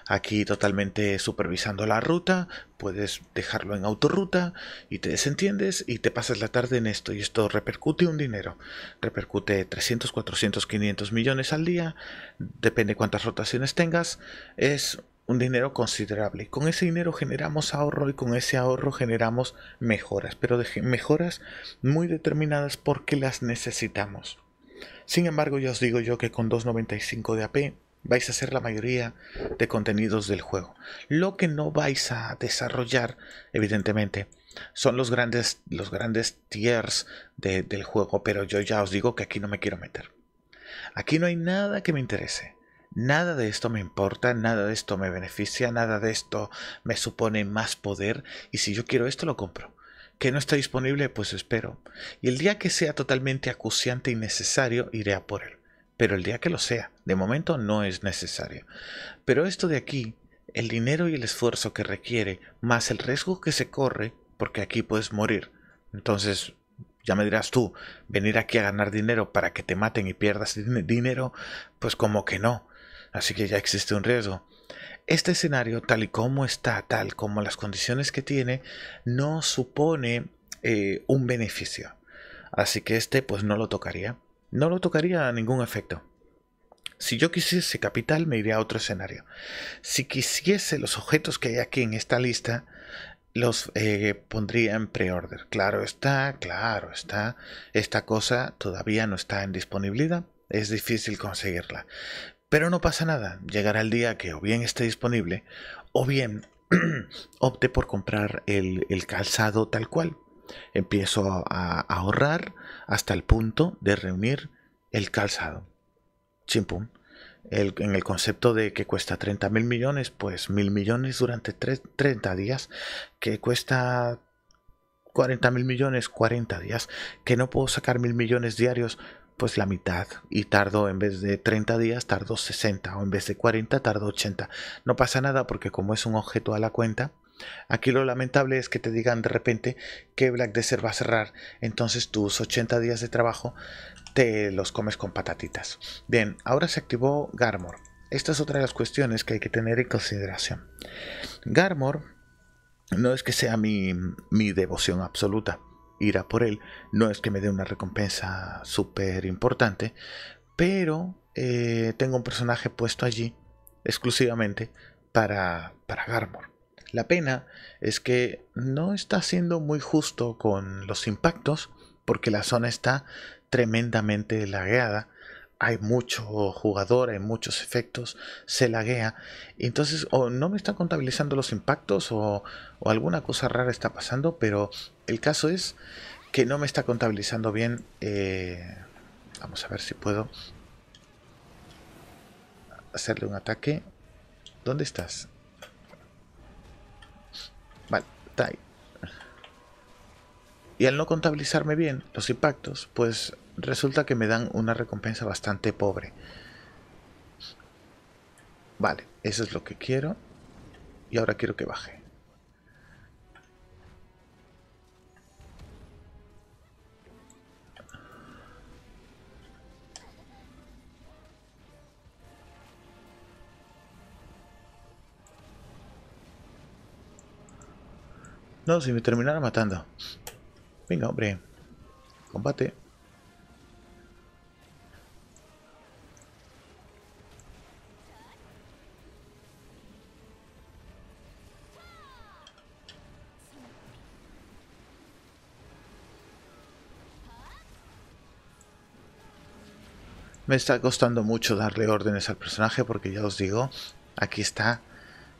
aquí totalmente supervisando la ruta, puedes dejarlo en autorruta y te desentiendes y te pasas la tarde en esto. Y esto repercute un dinero. Repercute 300, 400, 500 millones al día, depende cuántas rotaciones tengas. Es un dinero considerable. Con ese dinero generamos ahorro y con ese ahorro generamos mejoras, pero mejoras muy determinadas porque las necesitamos. Sin embargo, ya os digo yo que con 2.95 de AP vais a hacer la mayoría de contenidos del juego. Lo que no vais a desarrollar, evidentemente, son los grandes, los grandes tiers del juego, pero yo ya os digo que aquí no me quiero meter. Aquí no hay nada que me interese. Nada de esto me importa, nada de esto me beneficia, nada de esto me supone más poder y si yo quiero esto lo compro que no está disponible, pues espero. Y el día que sea totalmente acuciante y necesario, iré a por él. Pero el día que lo sea, de momento no es necesario. Pero esto de aquí, el dinero y el esfuerzo que requiere, más el riesgo que se corre, porque aquí puedes morir. Entonces, ya me dirás tú, venir aquí a ganar dinero para que te maten y pierdas dinero, pues como que no. Así que ya existe un riesgo. Este escenario, tal y como está, tal como las condiciones que tiene, no supone eh, un beneficio. Así que este pues no lo tocaría. No lo tocaría a ningún efecto. Si yo quisiese capital, me iría a otro escenario. Si quisiese los objetos que hay aquí en esta lista, los eh, pondría en pre-order. Claro está, claro está. Esta cosa todavía no está en disponibilidad. Es difícil conseguirla. Pero no pasa nada, llegará el día que o bien esté disponible o bien opte por comprar el, calzado tal cual. Empiezo a, ahorrar hasta el punto de reunir el calzado. Chimpum. en el concepto de que cuesta 30 mil millones, pues mil millones durante 30 días, que cuesta 40 mil millones 40 días, que no puedo sacar mil millones diarios pues la mitad y tardo en vez de 30 días, tardo 60 o en vez de 40, tardo 80. No pasa nada porque como es un objeto a la cuenta, Aquí lo lamentable es que te digan de repente que Black Desert va a cerrar, entonces tus 80 días de trabajo te los comes con patatitas. Bien, ahora se activó Garmor. Esta es otra de las cuestiones que hay que tener en consideración. Garmor no es que sea mi, mi devoción absoluta, irá por él. No es que me dé una recompensa súper importante, pero eh, tengo un personaje puesto allí exclusivamente para, para Garmor. La pena es que no está siendo muy justo con los impactos porque la zona está tremendamente lagueada hay mucho jugador, hay muchos efectos, se laguea. Entonces, o no me están contabilizando los impactos o, alguna cosa rara está pasando, pero el caso es que no me está contabilizando bien. Eh, vamos a ver si puedo hacerle un ataque. ¿Dónde estás? Vale, está ahí. Y al no contabilizarme bien los impactos, pues resulta que me dan una recompensa bastante pobre. Vale, eso es lo que quiero. Y ahora quiero que baje. No, si me terminara matando. Venga, hombre. Combate. Me está costando mucho darle órdenes al personaje porque ya os digo, aquí está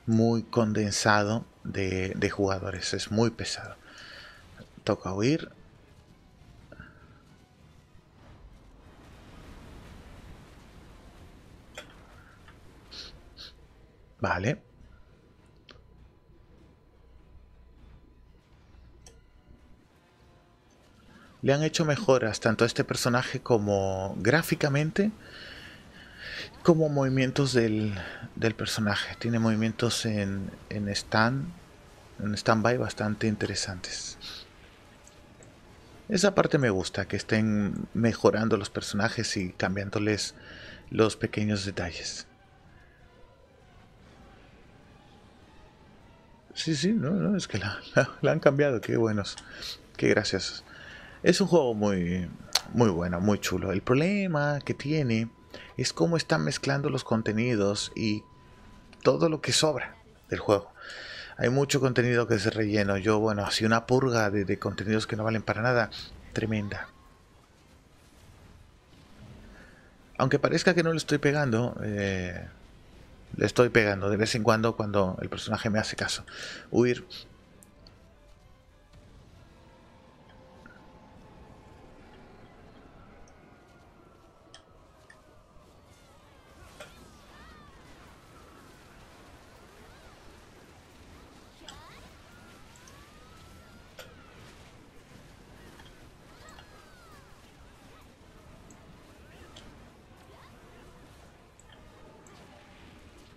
muy condensado de, de jugadores, es muy pesado. Toca huir. Vale. le han hecho mejoras tanto a este personaje como gráficamente, como movimientos del, personaje. Tiene movimientos en, stand, en standby, by bastante interesantes. Esa parte me gusta, que estén mejorando los personajes y cambiándoles los pequeños detalles. Sí, sí, no, no, es que la, la han cambiado, qué buenos, qué graciosos. Es un juego muy, muy bueno, muy chulo. El problema que tiene es cómo están mezclando los contenidos y todo lo que sobra del juego. Hay mucho contenido que se relleno. Yo, bueno, así una purga de, contenidos que no valen para nada. Tremenda. Aunque parezca que no le estoy pegando, eh, le estoy pegando de vez en cuando cuando el personaje me hace caso. Huir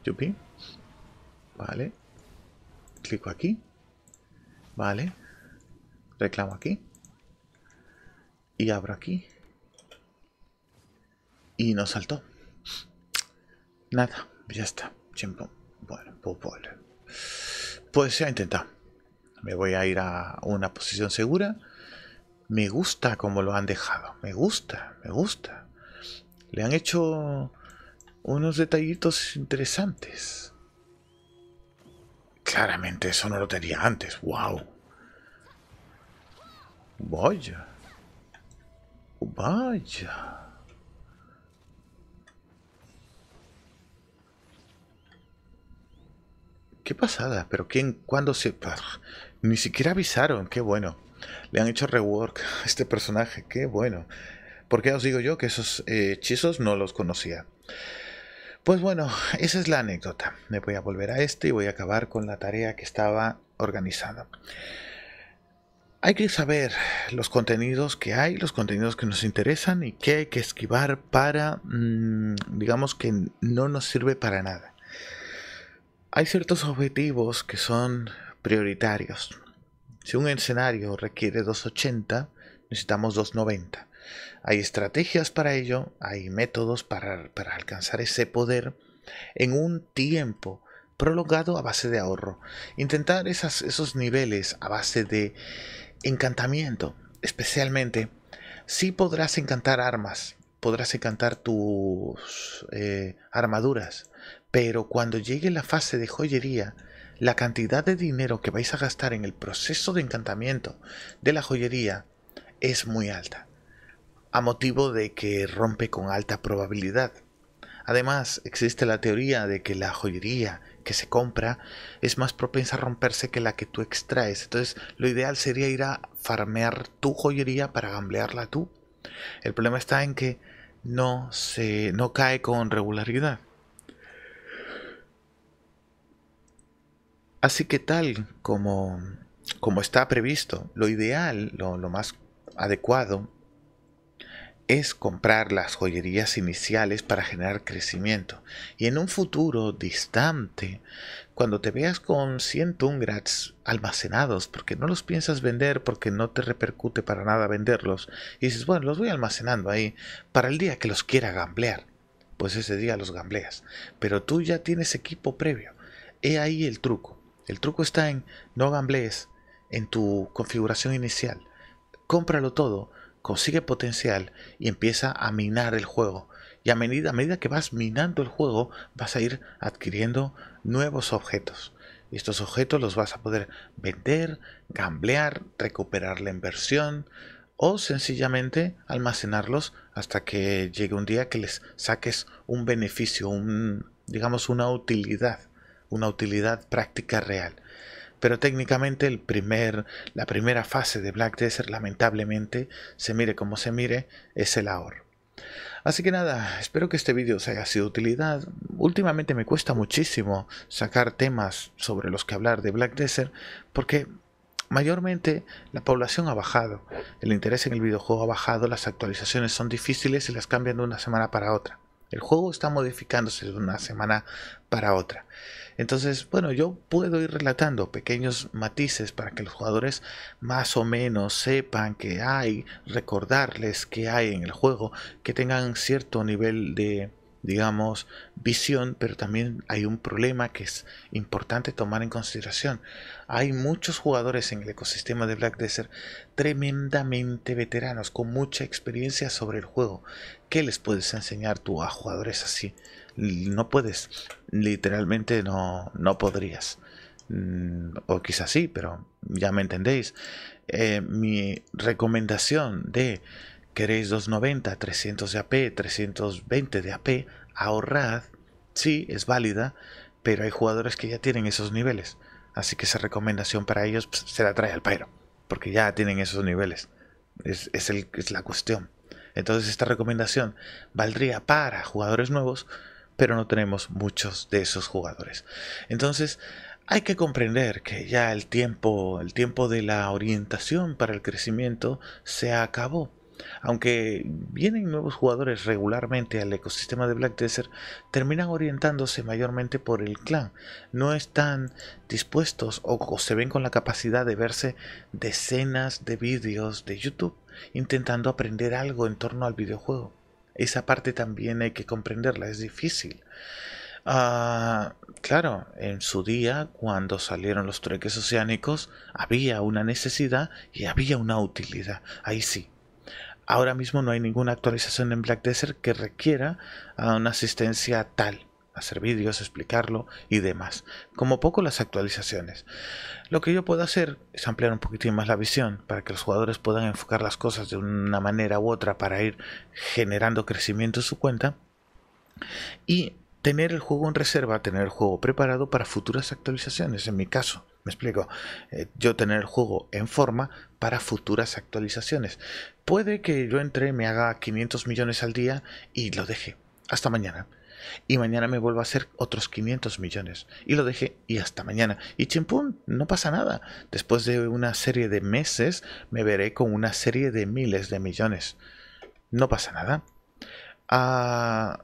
Yupi. Vale. Clico aquí. Vale. Reclamo aquí. Y abro aquí. Y no saltó. Nada, ya está. Tiempo. Bueno, pues se Pues ya Me voy a ir a una posición segura. Me gusta como lo han dejado. Me gusta, me gusta. Le han hecho unos detallitos interesantes. Claramente eso no lo tenía antes. ¡Wow! Vaya. Vaya. Qué pasada, pero ¿quién? ¿Cuándo se...? ni siquiera avisaron, qué bueno. Le han hecho rework a este personaje, qué bueno. Porque os digo yo que esos eh, hechizos no los conocía. Pues bueno, esa es la anécdota. Me voy a volver a este y voy a acabar con la tarea que estaba organizada. Hay que saber los contenidos que hay, los contenidos que nos interesan y qué hay que esquivar para, mm, digamos que no nos sirve para nada. Hay ciertos objetivos que son prioritarios. Si un escenario requiere 280, necesitamos 290. Hay estrategias para ello, hay métodos para, alcanzar ese poder en un tiempo prolongado a base de ahorro. Intentar esos niveles a base de encantamiento, especialmente, si podrás encantar armas, podrás encantar tus eh, armaduras, pero cuando llegue la fase de joyería, la cantidad de dinero que vais a gastar en el proceso de encantamiento de la joyería es muy alta a motivo de que rompe con alta probabilidad. Además, existe la teoría de que la joyería que se compra es más propensa a romperse que la que tú extraes. Entonces, lo ideal sería ir a farmear tu joyería para gamblearla tú. El problema está en que no se no cae con regularidad. Así que tal como como está previsto, lo ideal, lo más adecuado es comprar las joyerías iniciales para generar crecimiento. Y en un futuro distante, cuando te veas con 100 Tungrats almacenados, porque no los piensas vender, porque no te repercute para nada venderlos, y dices, bueno, los voy almacenando ahí para el día que los quiera gamblear. Pues ese día los gambleas. Pero tú ya tienes equipo previo. He ahí el truco. El truco está en no gamblees en tu configuración inicial. Cómpralo todo consigue potencial y empieza a minar el juego. Y a medida, a medida que vas minando el juego, vas a ir adquiriendo nuevos objetos. Y estos objetos los vas a poder vender, gamblear, recuperar la inversión o sencillamente almacenarlos hasta que llegue un día que les saques un beneficio, digamos una utilidad, una utilidad práctica real. Pero técnicamente el primer, la primera fase de Black Desert, lamentablemente, se mire como se mire, es el ahorro. Así que nada, espero que este vídeo os haya sido de utilidad. Últimamente me cuesta muchísimo sacar temas sobre los que hablar de Black Desert porque mayormente la población ha bajado, el interés en el videojuego ha bajado, las actualizaciones son difíciles y las cambian de una semana para otra. El juego está modificándose de una semana para otra. Entonces, bueno, yo puedo ir relatando pequeños matices para que los jugadores más o menos sepan que hay, recordarles que hay en el juego, que tengan cierto nivel de, digamos, visión, pero también hay un problema que es importante tomar en consideración. Hay muchos jugadores en el ecosistema de Black Desert tremendamente veteranos, con mucha experiencia sobre el juego. ¿Qué les puedes enseñar tú a jugadores así? No puedes, literalmente no, no podrías. Mm, o quizás sí, pero ya me entendéis. Eh, mi recomendación de queréis 290, 300 de AP, 320 de AP, ahorrad. Sí, es válida, pero hay jugadores que ya tienen esos niveles. Así que esa recomendación para ellos pues, se la trae al pairo, porque ya tienen esos niveles. Es, es la cuestión. Entonces esta recomendación valdría para jugadores nuevos, pero no tenemos muchos de esos jugadores. Entonces hay que comprender que ya el tiempo, el tiempo de la orientación para el crecimiento se acabó. Aunque vienen nuevos jugadores regularmente al ecosistema de Black Desert, terminan orientándose mayormente por el clan. No están dispuestos o, se ven con la capacidad de verse decenas de vídeos de YouTube intentando aprender algo en torno al videojuego. Esa parte también hay que comprenderla, es difícil. Ah, claro, en su día, cuando salieron los trueques oceánicos, había una necesidad y había una utilidad. Ahí sí, ahora mismo no hay ninguna actualización en Black Desert que requiera ah, una asistencia tal, hacer vídeos, explicarlo y demás. Como poco las actualizaciones. Lo que yo puedo hacer es ampliar un poquitín más la visión para que los jugadores puedan enfocar las cosas de una manera u otra para ir generando crecimiento en su cuenta. Y tener el juego en reserva, tener el juego preparado para futuras actualizaciones, en mi caso. Me explico. Eh, yo tener el juego en forma para futuras actualizaciones. Puede que yo entre, me haga 500 millones al día y lo deje. Hasta mañana. Y mañana me vuelva a hacer otros 500 millones. Y lo deje y hasta mañana. Y chimpún, no pasa nada. Después de una serie de meses me veré con una serie de miles de millones. No pasa nada. Ah,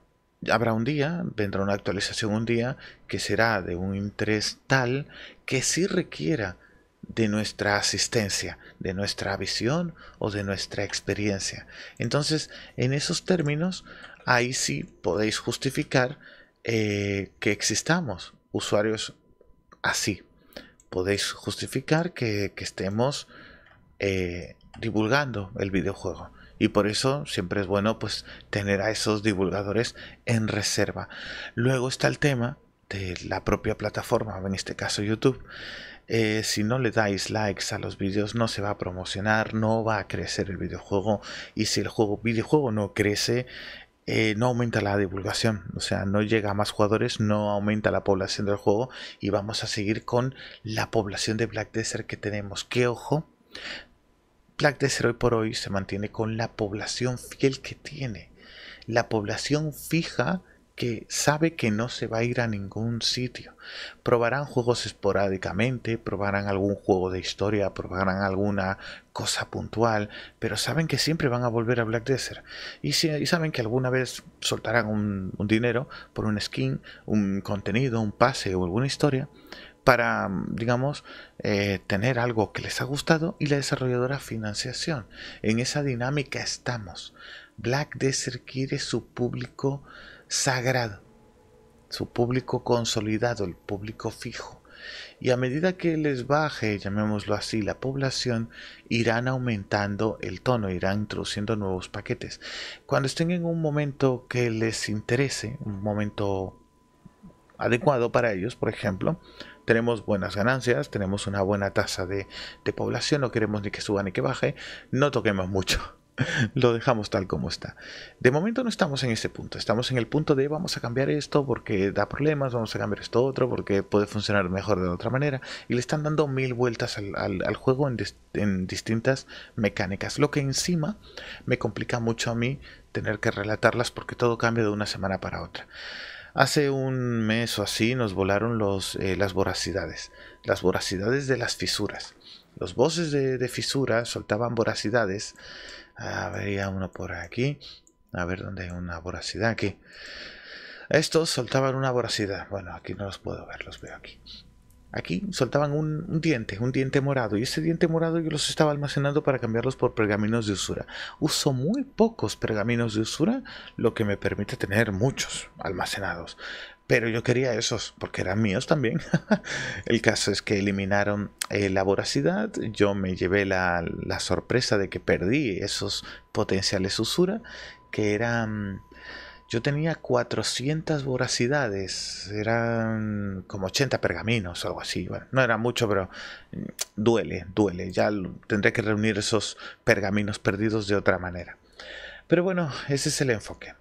habrá un día, vendrá una actualización un día que será de un interés tal que sí requiera de nuestra asistencia, de nuestra visión o de nuestra experiencia. Entonces, en esos términos, ahí sí podéis justificar eh, que existamos usuarios así. Podéis justificar que, estemos eh, divulgando el videojuego y por eso siempre es bueno pues tener a esos divulgadores en reserva. Luego está el tema de la propia plataforma, en este caso YouTube. Eh, si no le dais likes a los vídeos no se va a promocionar, no va a crecer el videojuego y si el juego, videojuego no crece, eh, no aumenta la divulgación, o sea, no llega a más jugadores, no aumenta la población del juego y vamos a seguir con la población de Black Desert que tenemos. Que ojo, Black Desert hoy por hoy se mantiene con la población fiel que tiene, la población fija que sabe que no se va a ir a ningún sitio. Probarán juegos esporádicamente, probarán algún juego de historia, probarán alguna cosa puntual, pero saben que siempre van a volver a Black Desert. Y, saben que alguna vez soltarán un, un dinero por un skin, un contenido, un pase o alguna historia, para, digamos, eh, tener algo que les ha gustado y la desarrolladora financiación. En esa dinámica estamos. Black Desert quiere su público sagrado, su público consolidado, el público fijo. Y a medida que les baje, llamémoslo así, la población, irán aumentando el tono, irán introduciendo nuevos paquetes. Cuando estén en un momento que les interese, un momento adecuado para ellos, por ejemplo, tenemos buenas ganancias, tenemos una buena tasa de, población, no queremos ni que suba ni que baje, no toquemos mucho lo dejamos tal como está. De momento no estamos en ese punto, estamos en el punto de vamos a cambiar esto porque da problemas, vamos a cambiar esto otro porque puede funcionar mejor de otra manera y le están dando mil vueltas al, juego en, distintas mecánicas, lo que encima me complica mucho a mí tener que relatarlas porque todo cambia de una semana para otra. Hace un mes o así nos volaron los, eh, las voracidades, las voracidades de las fisuras. Los voces de, fisuras fisura soltaban voracidades. Habría uno por aquí. A ver dónde hay una voracidad aquí. Estos soltaban una voracidad. Bueno, aquí no los puedo ver, los veo aquí. Aquí soltaban un, diente, un diente morado, y ese diente morado yo los estaba almacenando para cambiarlos por pergaminos de usura. Uso muy pocos pergaminos de usura, lo que me permite tener muchos almacenados. Pero yo quería esos, porque eran míos también. el caso es que eliminaron eh, la voracidad, yo me llevé la, la sorpresa de que perdí esos potenciales usura, que eran yo tenía 400 voracidades, eran como 80 pergaminos o algo así. Bueno, no era mucho, pero mm, duele, duele. Ya tendré que reunir esos pergaminos perdidos de otra manera. Pero bueno, ese es el enfoque.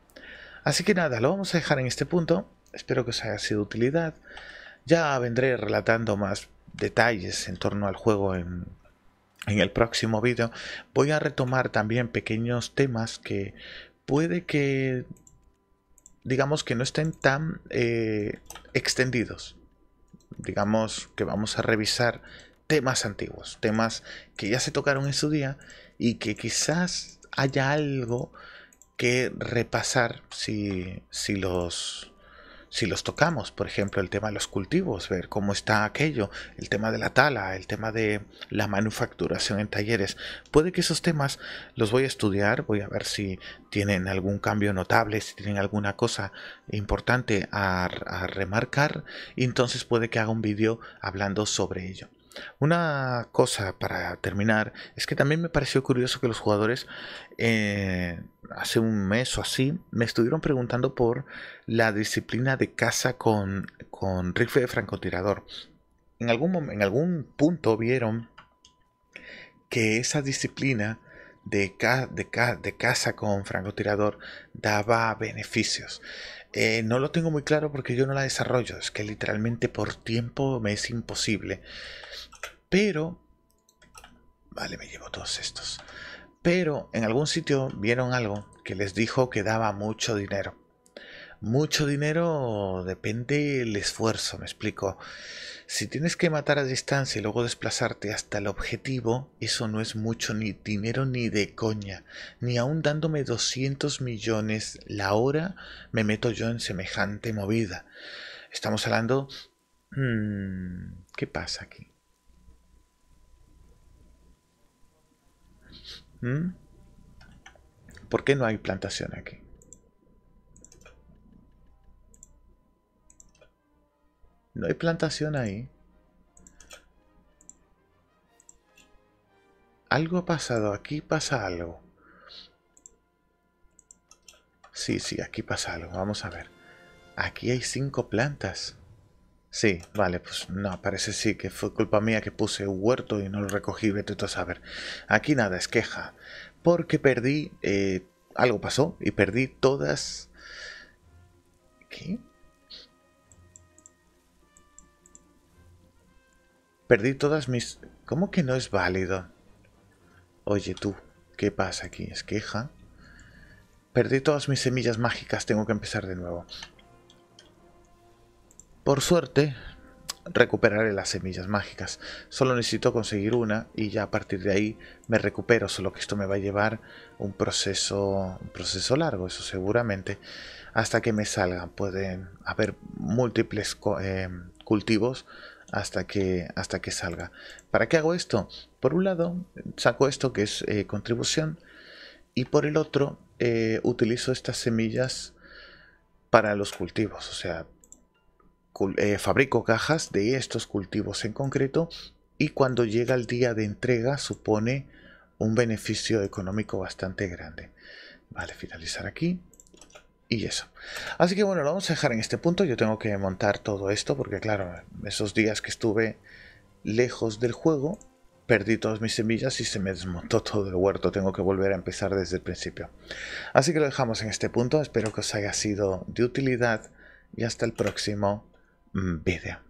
Así que nada, lo vamos a dejar en este punto. Espero que os haya sido utilidad. Ya vendré relatando más detalles en torno al juego en, en el próximo vídeo. Voy a retomar también pequeños temas que puede que digamos que no estén tan eh, extendidos. Digamos que vamos a revisar temas antiguos, temas que ya se tocaron en su día y que quizás haya algo que repasar si, si los si los tocamos, por ejemplo, el tema de los cultivos, ver cómo está aquello, el tema de la tala, el tema de la manufacturación en talleres, puede que esos temas los voy a estudiar, voy a ver si tienen algún cambio notable, si tienen alguna cosa importante a, remarcar, y entonces puede que haga un vídeo hablando sobre ello. Una cosa para terminar es que también me pareció curioso que los jugadores eh, hace un mes o así me estuvieron preguntando por la disciplina de caza con, con rifle de francotirador. En algún, en algún punto vieron que esa disciplina de, de, caza con francotirador daba beneficios. Eh, no lo tengo muy claro porque yo no la desarrollo. Es que literalmente por tiempo me es imposible. Pero, vale, me llevo todos estos. Pero en algún sitio vieron algo que les dijo que daba mucho dinero. Mucho dinero depende del esfuerzo, me explico. Si tienes que matar a distancia y luego desplazarte hasta el objetivo, eso no es mucho ni dinero ni de coña. Ni aun dándome 200 millones la hora, me meto yo en semejante movida. Estamos hablando... Hmm, ¿Qué pasa aquí? ¿Mm? ¿Por qué no hay plantación aquí? No hay plantación ahí. Algo ha pasado. Aquí pasa algo. Sí, sí, aquí pasa algo. Vamos a ver. Aquí hay cinco plantas. Sí, vale, pues no, parece sí que fue culpa mía que puse huerto y no lo recogí, vete tú a saber. Aquí nada, es queja. Porque perdí, eh, algo pasó y perdí todas... ¿Qué? Perdí todas mis... ¿Cómo que no es válido? Oye tú, ¿qué pasa aquí? ¿Es queja? Perdí todas mis semillas mágicas, tengo que empezar de nuevo. Por suerte, recuperaré las semillas mágicas. Solo necesito conseguir una y ya a partir de ahí me recupero. Solo que esto me va a llevar un proceso, proceso largo, eso seguramente, hasta que me salgan. Pueden haber múltiples em, cultivos hasta que, hasta que salga. ¿Para qué hago esto? Por un lado, saco esto que es eh, contribución y por el otro, eh, utilizo estas semillas para los cultivos. O sea, eh, fabrico cajas de estos cultivos en concreto y cuando llega el día de entrega supone un beneficio económico bastante grande. Vale, finalizar aquí y eso. Así que bueno, lo vamos a dejar en este punto. Yo tengo que montar todo esto porque claro, esos días que estuve lejos del juego, perdí todas mis semillas y se me desmontó todo el huerto. Tengo que volver a empezar desde el principio. Así que lo dejamos en este punto. Espero que os haya sido de utilidad y hasta el próximo Mm, Vida.